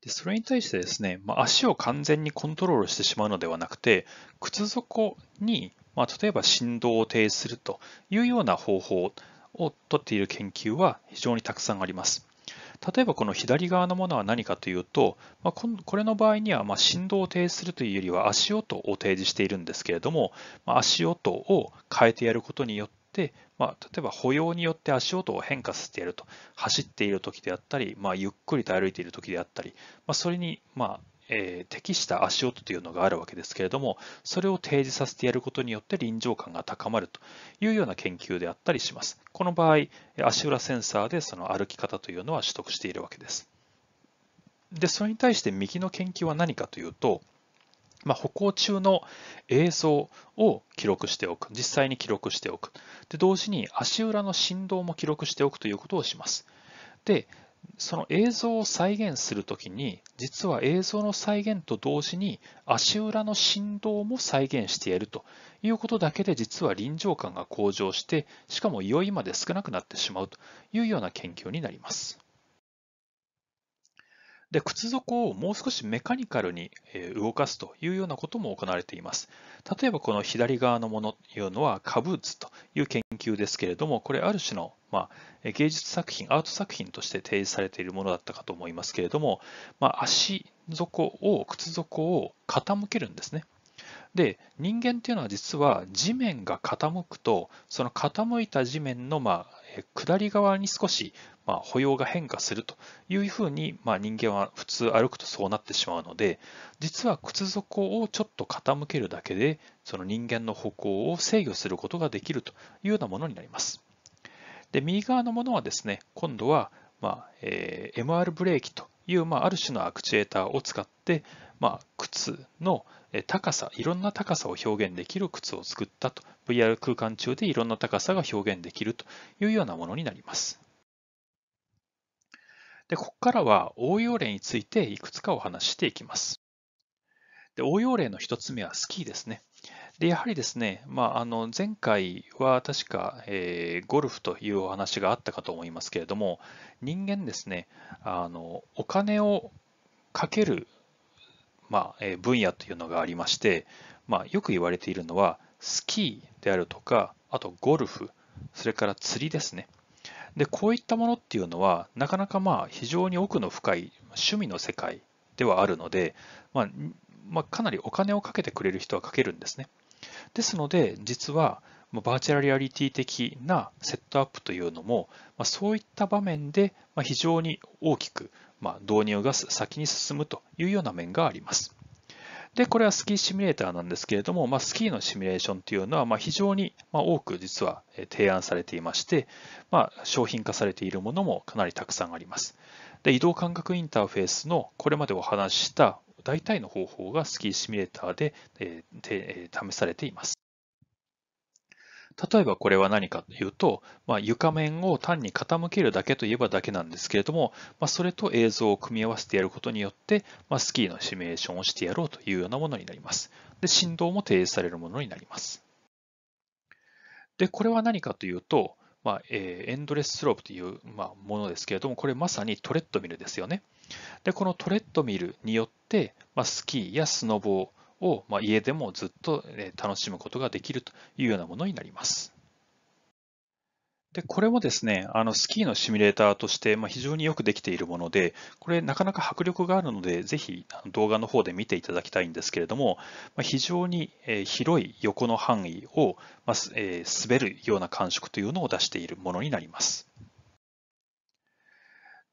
でそれに対してですね、まあ、足を完全にコントロールしてしまうのではなくて、靴底に、まあ、例えば振動を停止するというような方法をとっている研究は非常にたくさんあります。例えばこの左側のものは何かというと、まあ、これの場合にはま振動を提示するというよりは足音を提示しているんですけれども、まあ、足音を変えてやることによって、まあ、例えば歩様によって足音を変化させてやると走っている時であったり、まゆっくりと歩いている時であったり、まそれにまえ適した足音というのがあるわけですけれどもそれを提示させてやることによって臨場感が高まるというような研究であったりしますこの場合足裏センサーでその歩き方というのは取得しているわけですでそれに対して右の研究は何かというとまあ、歩行中の映像を記録しておく、実際に記録しておく。で同時に足裏の振動も記録しておくということをします。で、その映像を再現するときに、実は映像の再現と同時に足裏の振動も再現してやるということだけで実は臨場感が向上して、しかも酔いまで少なくなってしまうというような研究になります。で靴底をもう少しメカニカルに動かすというようなことも行われています。例えばこの左側のものというのはカブーツという研究ですけれども、これある種のまあ、芸術作品、アート作品として提示されているものだったかと思いますけれども、まあ、足底を、靴底を傾けるんですね。で人間っていうのは実は地面が傾くとその傾いた地面のまあ下り側に少しまあ、歩様が変化するというふうに、まあ、人間は普通歩くとそうなってしまうので実は靴底をちょっと傾けるだけでその人間の歩行を制御することができるというようなものになります。で右側のものはですね今度は、まあえー、MR ブレーキという、まあ、ある種のアクチュエーターを使って、まあ、靴の高さいろんな高さを表現できる靴を作ったと VR 空間中でいろんな高さが表現できるというようなものになります。で、ここからは応用例についていくつかお話ししていきます。で応用例の1つ目はスキーですね。でやはりですね、まあ、あの前回は確か、えー、ゴルフというお話があったかと思いますけれども、人間ですね、あのお金をかける、まあえー、分野というのがありまして、まあ、よく言われているのは、スキーであるとか、あとゴルフ、それから釣りですね。でこういったものっていうのはなかなかまあ非常に奥の深い趣味の世界ではあるので、まあ、まあ、かなりお金をかけてくれる人はかけるんですね。ですので実はバーチャルリアリティ的なセットアップというのも、まあ、そういった場面で非常に大きく導入が先に進むというような面があります。で、これはスキーシミュレーターなんですけれども、まあ、スキーのシミュレーションというのは、まあ、非常に多く実は提案されていまして、まあ、商品化されているものもかなりたくさんあります。で、移動感覚インターフェースのこれまでお話しした大体の方法がスキーシミュレーターで、え試されています。例えばこれは何かというと、まあ、床面を単に傾けるだけといえばだけなんですけれども、まあ、それと映像を組み合わせてやることによって、まあ、スキーのシミュレーションをしてやろうというようなものになります。で振動も提示されるものになります。でこれは何かというと、まあえー、エンドレススロープという、まあ、ものですけれども、これまさにトレッドミルですよね。でこのトレッドミルによって、まあ、スキーやスノボー、を、まあ、家でもずっと楽しむことができるというようなものになります。で、これもですね、あのスキーのシミュレーターとして、ま非常によくできているもので、これなかなか迫力があるので、ぜひ動画の方で見ていただきたいんですけれども、ま非常に広い横の範囲を、まえ滑るような感触というのを出しているものになります。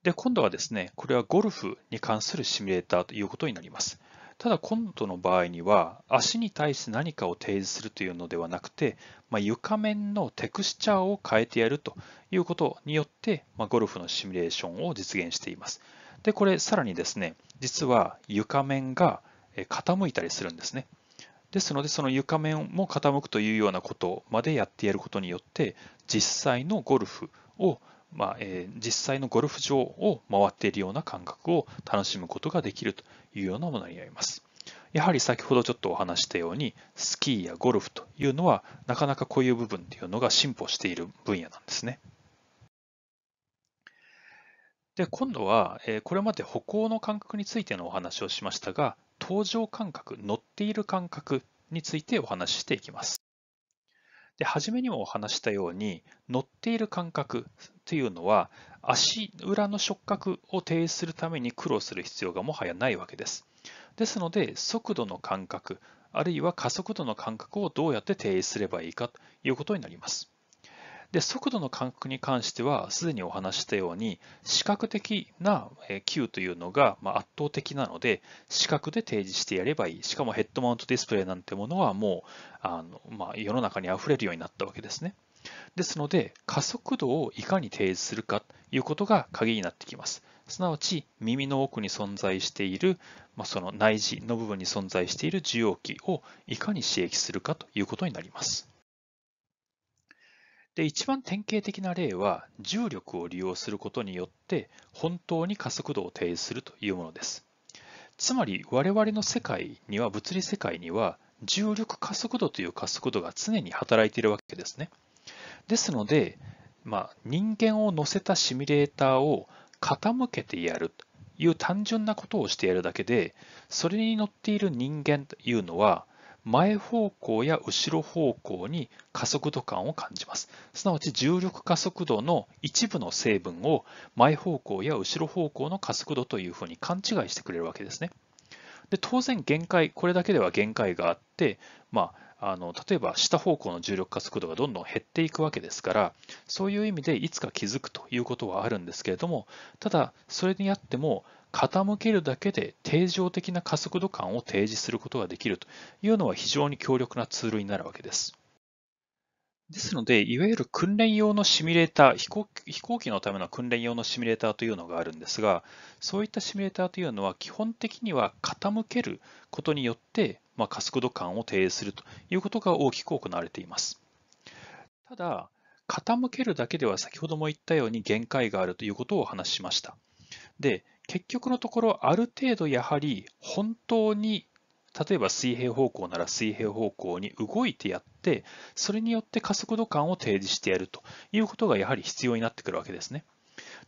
で、今度はですね、これはゴルフに関するシミュレーターということになります。ただ今度の場合には足に対して何かを提示するというのではなくて、まあ、床面のテクスチャーを変えてやるということによって、まあ、ゴルフのシミュレーションを実現しています。で、これさらにですね、実は床面が傾いたりするんですね。ですので、その床面も傾くというようなことまでやってやることによって、実際のゴルフをまあえー、実際のゴルフ場を回っているような感覚を楽しむことができるというようなものになります。やはり先ほどちょっとお話したようにスキーやゴルフというのはなかなかこういう部分というのが進歩している分野なんですね。で今度は、えー、これまで歩行の感覚についてのお話をしましたが搭乗感覚乗っている感覚についてお話ししていきます。で初めにもお話したように乗っている感覚というのは足裏の触覚を停止するために苦労する必要がもはやないわけです。ですので速度の感覚あるいは加速度の感覚をどうやって停止すればいいかということになります。で速度の感覚に関してはすでにお話したように視覚的な Q というのが圧倒的なので視覚で提示してやればいいしかもヘッドマウントディスプレイなんてものはもうあの、まあ、世の中にあふれるようになったわけですね。ですので加速度をいかに提示するかということが鍵になってきます。すなわち耳の奥に存在している、まあ、その内耳の部分に存在している受容器をいかに刺激するかということになります。で一番典型的な例は重力を利用することによって本当に加速度を提示するというものです。つまり我々の世界には物理世界には重力加速度という加速度が常に働いているわけですね。ですので、まあ、人間を乗せたシミュレーターを傾けてやるという単純なことをしてやるだけでそれに乗っている人間というのは前方向や後ろ方向に加速度感を感じます。すなわち重力加速度の一部の成分を前方向や後ろ方向の加速度というふうに勘違いしてくれるわけですね。で当然限界、これだけでは限界があって、まあ、あの例えば下方向の重力加速度がどんどん減っていくわけですからそういう意味でいつか気づくということはあるんですけれどもただそれにあっても傾けるだけで定常的な加速度感を提示することができるというのは非常に強力なツールになるわけです。ですので、いわゆる訓練用のシミュレーター飛行、飛行機のための訓練用のシミュレーターというのがあるんですが、そういったシミュレーターというのは基本的には傾けることによってまあ、加速度感を提するということが大きく行われています。ただ、傾けるだけでは先ほども言ったように限界があるということをお話ししました。で、結局のところある程度やはり本当に例えば水平方向なら水平方向に動いてやって、それによって加速度感を提示してやるということがやはり必要になってくるわけですね。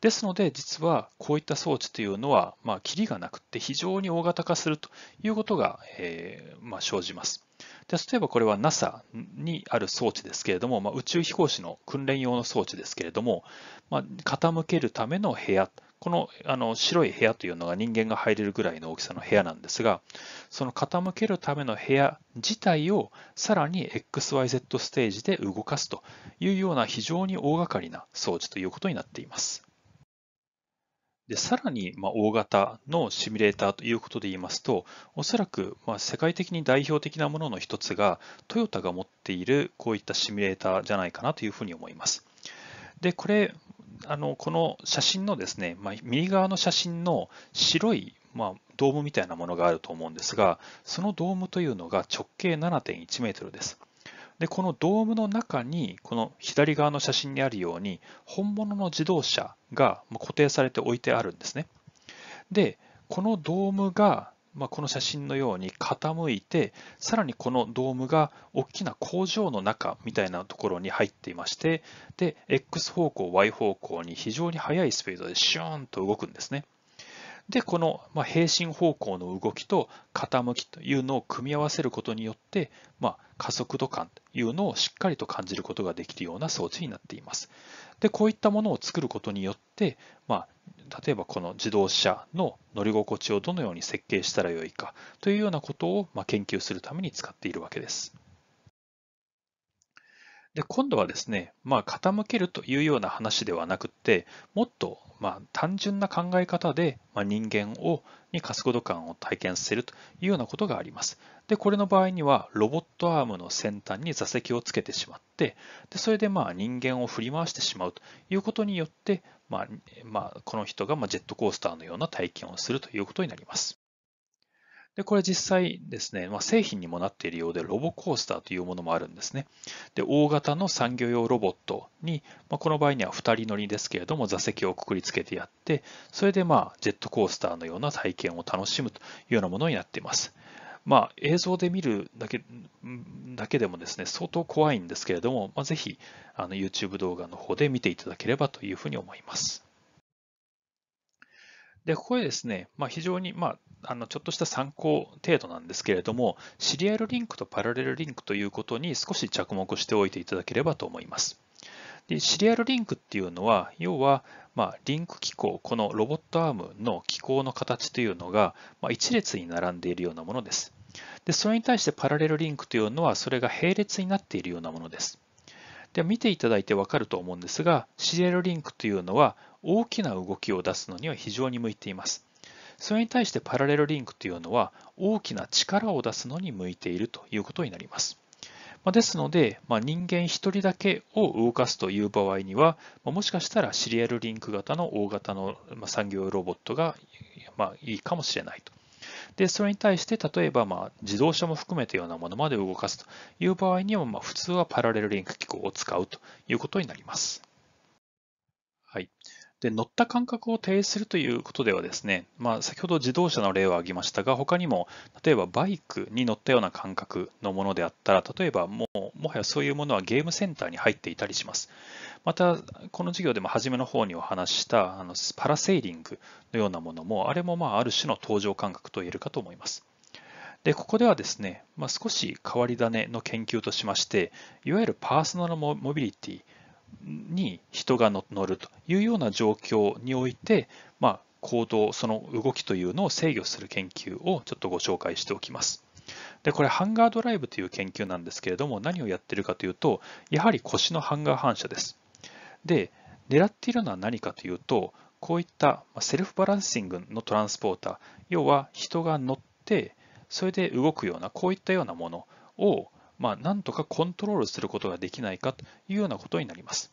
ですので、実はこういった装置というのは、まあ、キリがなくて非常に大型化するということが、えまあ、生じます。で例えばこれは NASA にある装置ですけれども、まあ、宇宙飛行士の訓練用の装置ですけれども、まあ、傾けるための部屋、このあの白い部屋というのが人間が入れるぐらいの大きさの部屋なんですが、その傾けるための部屋自体をさらに XYZ ステージで動かすというような非常に大掛かりな装置ということになっています。で、さらに、まあ、大型のシミュレーターということで言いますと、おそらく、まあ、世界的に代表的なものの一つが、トヨタが持っているこういったシミュレーターじゃないかなというふうに思います。で、これ、あのこの写真のですね、まあ、右側の写真の白い、まあ、ドームみたいなものがあると思うんですが、そのドームというのが直径7.1メートルです。でこのドームの中にこの左側の写真にあるように本物の自動車が固定されて置いてあるんですね。でこのドームが、まあ、この写真のように傾いてさらにこのドームが大きな工場の中みたいなところに入っていましてで X 方向 Y 方向に非常に速いスピードでシューンと動くんですね。で、この平進方向の動きと傾きというのを組み合わせることによって、まあ、加速度感というのをしっかりと感じることができるような装置になっています。で、こういったものを作ることによって、まあ、例えばこの自動車の乗り心地をどのように設計したらよいかというようなことを、ま研究するために使っているわけです。で、今度はですね、まあ、傾けるというような話ではなくて、もっとまあ単純な考え方で、まあ、人間をに加速度感を体験するというようなことがあります。で、これの場合には、ロボットアームの先端に座席をつけてしまって、でそれでまあ人間を振り回してしまうということによって、まあまあ、この人がまジェットコースターのような体験をするということになります。で、これ実際ですね、まあ、製品にもなっているようで、ロボコースターというものもあるんですね。で、大型の産業用ロボットに、まあ、この場合には2人乗りですけれども、座席をくくりつけてやって、それでまあ、ジェットコースターのような体験を楽しむというようなものになっています。まあ、映像で見るだけだけでもですね、相当怖いんですけれども、まあ、ぜひあの YouTube 動画の方で見ていただければというふうに思います。で、ここでですね、まあ、非常に、まあ、あのちょっとした参考程度なんですけれども、シリアルリンクとパラレルリンクということに少し着目しておいていただければと思います。でシリアルリンクっていうのは、要は、まあ、リンク機構、このロボットアームの機構の形というのが、まあ、一列に並んでいるようなものです。で、それに対してパラレルリンクというのは、それが並列になっているようなものです。で、見ていただいてわかると思うんですが、シリアルリンクというのは、大きな動きを出すのには非常に向いています。それに対してパラレルリンクというのは大きな力を出すのに向いているということになります。ですので、ま人間1人だけを動かすという場合には、もしかしたらシリアルリンク型の大型の産業ロボットが、まいいかもしれないと。でそれに対して例えばま自動車も含めたようなものまで動かすという場合にはま普通はパラレルリンク機構を使うということになります。で乗った感覚を提示するということではですね、まあ、先ほど自動車の例を挙げましたが他にも例えばバイクに乗ったような感覚のものであったら例えばもうもはやそういうものはゲームセンターに入っていたりしますまたこの授業でも初めの方にお話したあのパラセーリングのようなものもあれもまあある種の登場感覚と言えるかと思いますでここではですね、まあ、少し変わり種の研究としましていわゆるパーソナルモビリティに人が乗るというような状況において、まあ、行動、その動きというのを制御する研究をちょっとご紹介しておきます。でこれハンガードライブという研究なんですけれども何をやってるかというとやはり腰のハンガー反射です。で狙っているのは何かというとこういったセルフバランシングのトランスポーター要は人が乗ってそれで動くようなこういったようなものをまあ、なんとかコントロールすることができないかというようなことになります。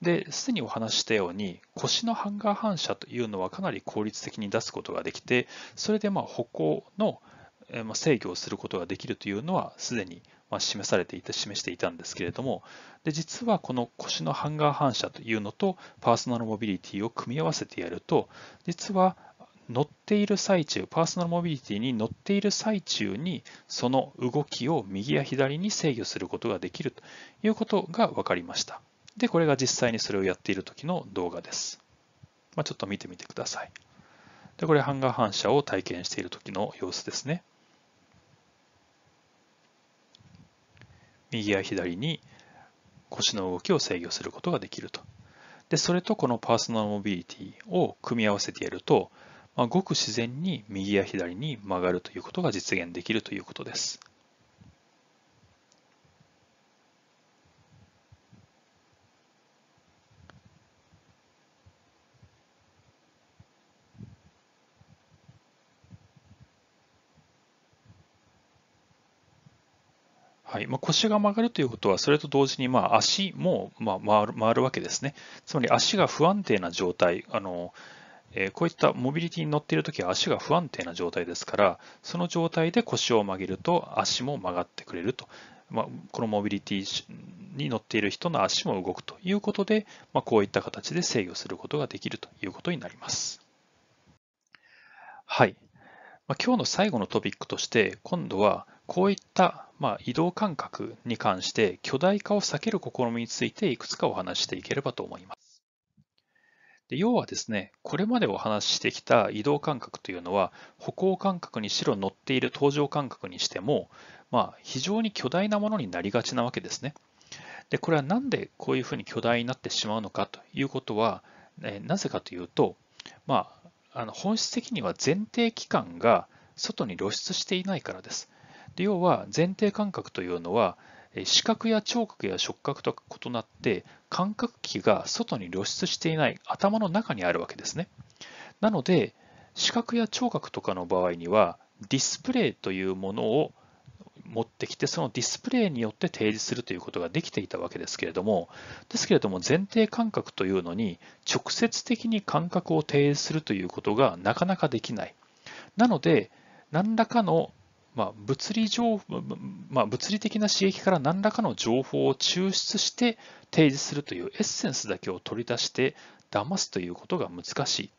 で、すでにお話したように、腰のハンガー反射というのはかなり効率的に出すことができて、それでまあ歩行の制御をすることができるというのは、すでに示されていた、示していたんですけれども、で実はこの腰のハンガー反射というのと、パーソナルモビリティを組み合わせてやると、実は乗っている最中、パーソナルモビリティに乗っている最中に、その動きを右や左に制御することができるということが分かりました。で、これが実際にそれをやっている時の動画です。まあ、ちょっと見てみてください。で、これハンガー反射を体験している時の様子ですね。右や左に腰の動きを制御することができると。で、それとこのパーソナルモビリティを組み合わせてやると、まあ、ごく自然に右や左に曲がるということが実現できるということです。はいまあ、腰が曲がるということは、それと同時にまあ足もまあ回る回るわけですね。つまり足が不安定な状態、あのえこういったモビリティに乗っているときは足が不安定な状態ですから、その状態で腰を曲げると足も曲がってくれると。まあ、このモビリティに乗っている人の足も動くということで、まあ、こういった形で制御することができるということになります。はい。まあ、今日の最後のトピックとして、今度はこういった、まあ、移動感覚に関して巨大化を避ける試みについていくつかお話していければと思います。で要はですね、これまでお話ししてきた移動感覚というのは、歩行感覚にしろ乗っている搭乗感覚にしても、まあ、非常に巨大なものになりがちなわけですね。で、これはなんでこういうふうに巨大になってしまうのかということは、えなぜかというと、まあ、あの本質的には前提期間が外に露出していないからです。で要は前提感覚というのは、視覚や聴覚や触覚と異なって感覚器が外に露出していない頭の中にあるわけですね。なので視覚や聴覚とかの場合にはディスプレイというものを持ってきてそのディスプレイによって提示するということができていたわけですけれどもですけれども前提感覚というのに直接的に感覚を提示するということがなかなかできないなので何らかのまあ、物理情報、まあ、物理的な刺激から何らかの情報を抽出して提示するというエッセンスだけを取り出して騙すということが難しい。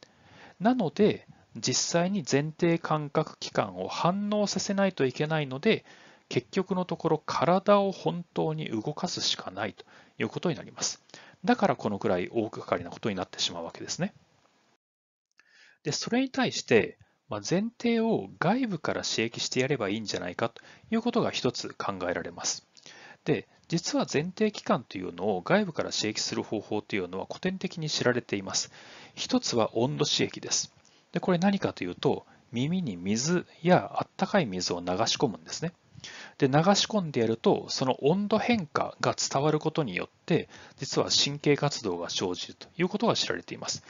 なので、実際に前提感覚器官を反応させないといけないので、結局のところ体を本当に動かすしかないということになります。だからこのくらい大掛かりなことになってしまうわけですね。で、それに対して、ま前提を外部から刺激してやればいいんじゃないかということが一つ考えられます。で実は前提機関というのを外部から刺激する方法というのは古典的に知られています。一つは温度刺激です。でこれ何かというと耳に水やあったかい水を流し込むんですね。で流し込んでやるとその温度変化が伝わることによって実は神経活動が生じるということが知られています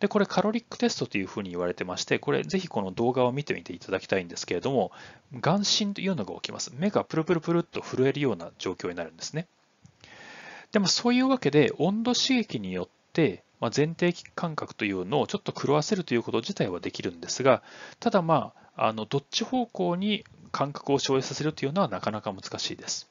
で、これカロリックテストというふうに言われてまして、これぜひこの動画を見てみていただきたいんですけれども、眼振というのが起きます。目がプルプルプルっと震えるような状況になるんですね。でもそういうわけで温度刺激によって、まあ、前提感覚というのをちょっと狂わせるということ自体はできるんですが、ただまあ、あのどっち方向に感覚を消費させるというのはなかなか難しいです。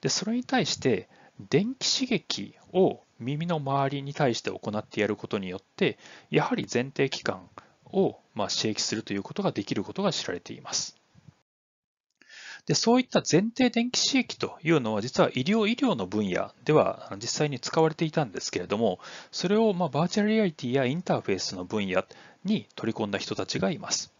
でそれに対して電気刺激を耳の周りに対して行ってやることによってやはり前提器官をまあ刺激するということができることが知られています。でそういった前提電気刺激というのは実は医療医療の分野では実際に使われていたんですけれどもそれをまあバーチャルリアリティやインターフェースの分野に取り込んだ人たちがいます。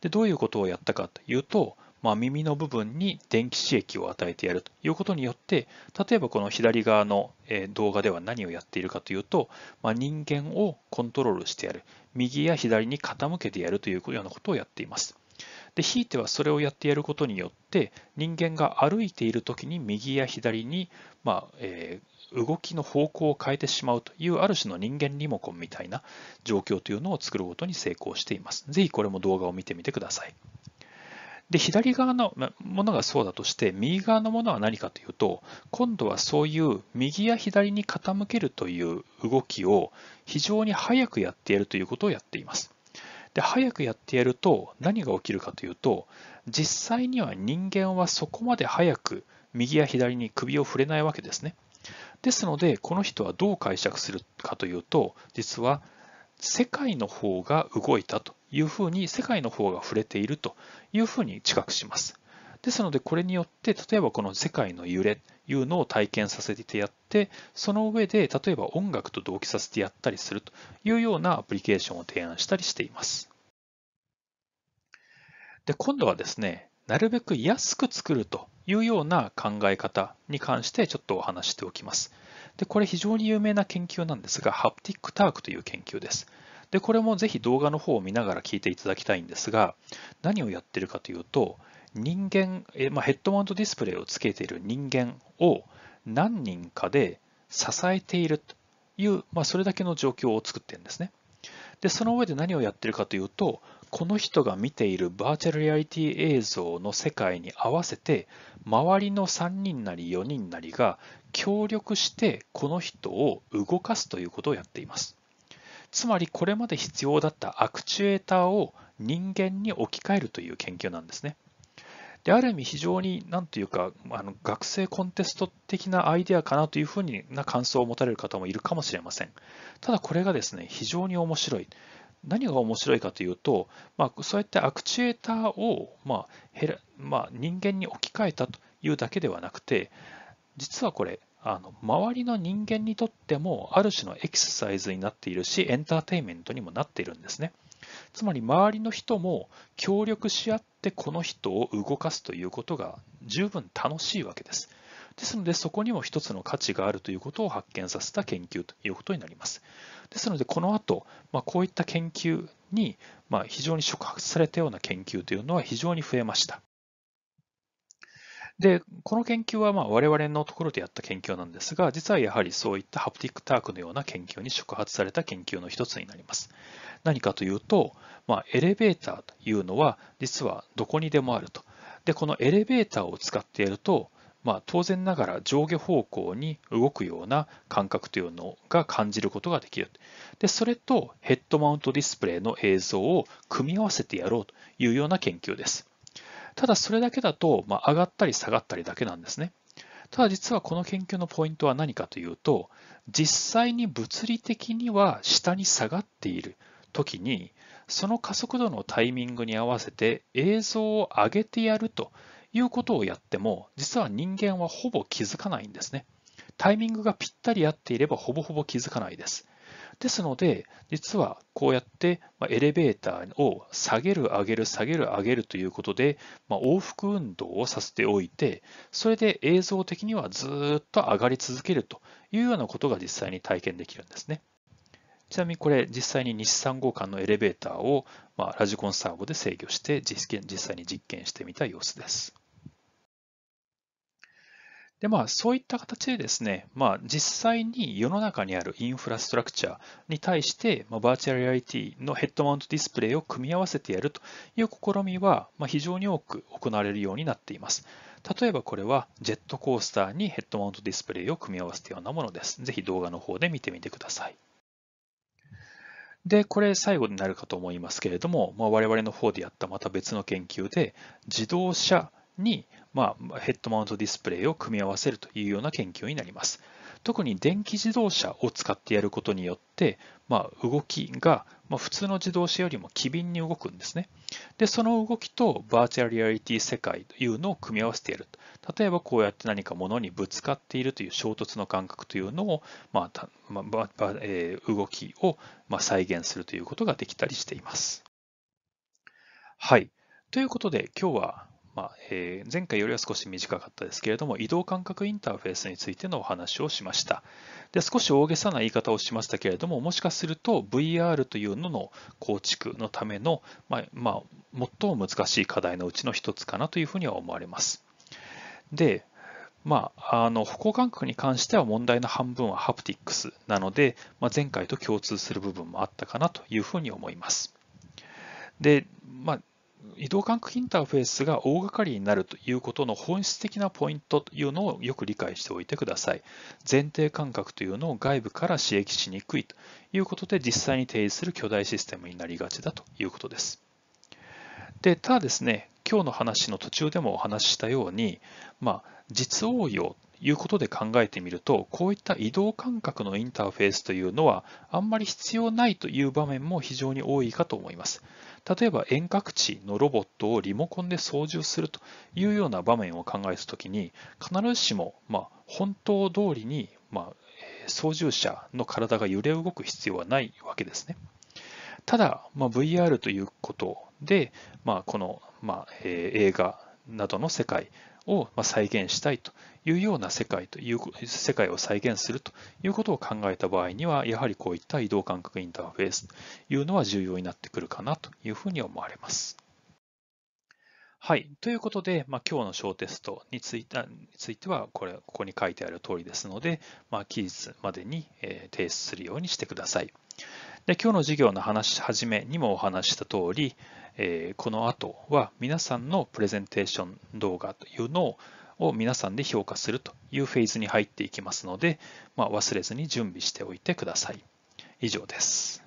でどういうことをやったかというと、まあ、耳の部分に電気刺激を与えてやるということによって例えばこの左側の動画では何をやっているかというと、まあ、人間をコントロールしてやる右や左に傾けてやるというようなことをやっています。でひいてはそれをやってやることによって人間が歩いている時に右や左に、まあえー、動きの方向を変えてしまうというある種の人間リモコンみたいな状況というのを作ることに成功しています。是非これも動画を見てみてください。で、左側のものがそうだとして、右側のものは何かというと、今度はそういう右や左に傾けるという動きを非常に早くやってやるということをやっています。で、早くやってやると何が起きるかというと、実際には人間はそこまで早く右や左に首を触れないわけですね。ですので、この人はどう解釈するかというと、実は世界の方が動いたというふうに世界の方が触れているというふうに知覚します。ですのでこれによって例えばこの世界の揺れというのを体験させてやってその上で例えば音楽と同期させてやったりするというようなアプリケーションを提案したりしています。で今度はですねなるべく安く作るというような考え方に関してちょっとお話しておきます。でこれ非常に有名な研究なんですがハプティックタークという研究です。で、これもぜひ動画の方を見ながら聞いていただきたいんですが、何をやってるかというと、人間、えまあ、ヘッドマウントディスプレイをつけている人間を何人かで支えているという、まあ、それだけの状況を作ってるんですね。で、その上で何をやってるかというと、この人が見ているバーチャルリアリティ映像の世界に合わせて、周りの3人なり4人なりが協力してこの人を動かすということをやっています。つまりこれまで必要だったアクチュエーターを人間に置き換えるという研究なんですね。である意味非常に何というかあの学生コンテスト的なアイデアかなというふうな感想を持たれる方もいるかもしれませんただこれがですね非常に面白い何が面白いかというと、まあ、そうやってアクチュエーターを、まあ減らまあ、人間に置き換えたというだけではなくて実はこれあの周りの人間にとってもある種のエクササイズになっているしエンターテインメントにもなっているんですねつまり周りの人も協力し合ってこの人を動かすということが十分楽しいわけですですのでそこにも一つの価値があるということを発見させた研究ということになりますですのでこの後、まあ、こういった研究に、まあ、非常に触発されたような研究というのは非常に増えましたで、この研究はまあ我々のところでやった研究なんですが、実はやはりそういったハプティックタークのような研究に触発された研究の一つになります。何かというと、まあ、エレベーターというのは実はどこにでもあると。で、このエレベーターを使っていると、まあ、当然ながら上下方向に動くような感覚というのが感じることができる。で、それとヘッドマウントディスプレイの映像を組み合わせてやろうというような研究です。ただそれだけだと、まあ、上がったり下がったりだけなんですね。ただ実はこの研究のポイントは何かというと、実際に物理的には下に下がっている時に、その加速度のタイミングに合わせて映像を上げてやるということをやっても、実は人間はほぼ気づかないんですね。タイミングがぴったり合っていればほぼほぼ気づかないです。ですので、実はこうやってエレベーターを下げる、上げる、下げる、上げるということで、まあ、往復運動をさせておいて、それで映像的にはずっと上がり続けるというようなことが実際に体験できるんですね。ちなみにこれ実際に西3号館のエレベーターを、まあ、ラジコンサーボで制御して実際に実験してみた様子です。で、まあ、そういった形でですね、まあ、実際に世の中にあるインフラストラクチャーに対して、まあ、バーチャルリアリティのヘッドマウントディスプレイを組み合わせてやるという試みは、まあ、非常に多く行われるようになっています。例えばこれはジェットコースターにヘッドマウントディスプレイを組み合わせたようなものです。ぜひ動画の方で見てみてください。で、これ最後になるかと思いますけれども、まあ、我々の方でやったまた別の研究で、自動車に、まあ、ヘッドマウントディスプレイを組み合わせるというような研究になります。特に電気自動車を使ってやることによって、まあ、動きが、ま普通の自動車よりも機敏に動くんですね。で、その動きとバーチャルリアリティ世界というのを組み合わせてやる。例えばこうやって何か物にぶつかっているという衝突の感覚というのを、まあまあえー、動きを、ま再現するということができたりしています。はい。ということで今日はまあえー、前回よりは少し短かったですけれども、移動感覚インターフェースについてのお話をしました。で少し大げさな言い方をしましたけれども、もしかすると VR というのの構築のための、まあ、まあ、最も難しい課題のうちの一つかなというふうには思われます。で、まあ、あの歩行感覚に関しては問題の半分はハプティックスなので、まあ、前回と共通する部分もあったかなというふうに思います。で、まあ、移動感覚インターフェースが大掛かりになるということの本質的なポイントというのをよく理解しておいてください。前提感覚というのを外部から刺激しにくいということで実際に提示する巨大システムになりがちだということです。で、ただですね、今日の話の途中でもお話ししたように、まあ、実応用ということで考えてみると、こういった移動感覚のインターフェースというのは、あんまり必要ないという場面も非常に多いかと思います。例えば遠隔地のロボットをリモコンで操縦するというような場面を考えたときに必ずしもま本当通りにま操縦者の体が揺れ動く必要はないわけですね。ただ、ま VR ということで、まあ、この、ま映画などの世界を再現したいというような世界という世界を再現するということを考えた場合には、やはりこういった移動感覚インターフェースというのは重要になってくるかなというふうに思われます。はい。ということで、まあ、今日の小テストについてついてはこれ、ここに書いてある通りですので、まあ、期日までに、え提出するようにしてください。で今日の授業の話始めにもお話した通り、えー、この後は皆さんのプレゼンテーション動画というのをを皆さんで評価するというフェーズに入っていきますので、まあ、忘れずに準備しておいてください。以上です。